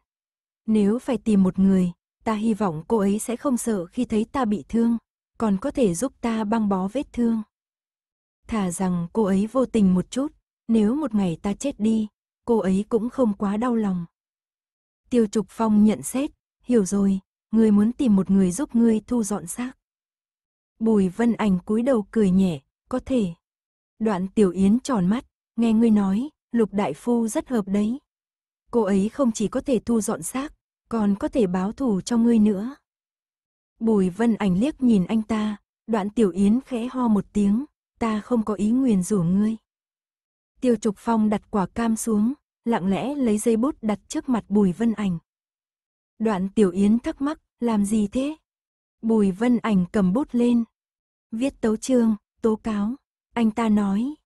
Nếu phải tìm một người, ta hy vọng cô ấy sẽ không sợ khi thấy ta bị thương, còn có thể giúp ta băng bó vết thương. Thà rằng cô ấy vô tình một chút, nếu một ngày ta chết đi, cô ấy cũng không quá đau lòng. Tiêu Trục Phong nhận xét, hiểu rồi, ngươi muốn tìm một người giúp ngươi thu dọn xác. Bùi Vân Ảnh cúi đầu cười nhẹ, có thể. Đoạn Tiểu Yến tròn mắt, nghe ngươi nói, Lục Đại Phu rất hợp đấy. Cô ấy không chỉ có thể thu dọn xác, còn có thể báo thù cho ngươi nữa. Bùi vân ảnh liếc nhìn anh ta, đoạn tiểu yến khẽ ho một tiếng, ta không có ý nguyền rủa ngươi. Tiêu Trục Phong đặt quả cam xuống, lặng lẽ lấy dây bút đặt trước mặt Bùi Vân Ảnh. Đoạn Tiểu Yến thắc mắc, làm gì thế? Bùi Vân Ảnh cầm bút lên. Viết tấu chương, tố cáo. Anh ta nói,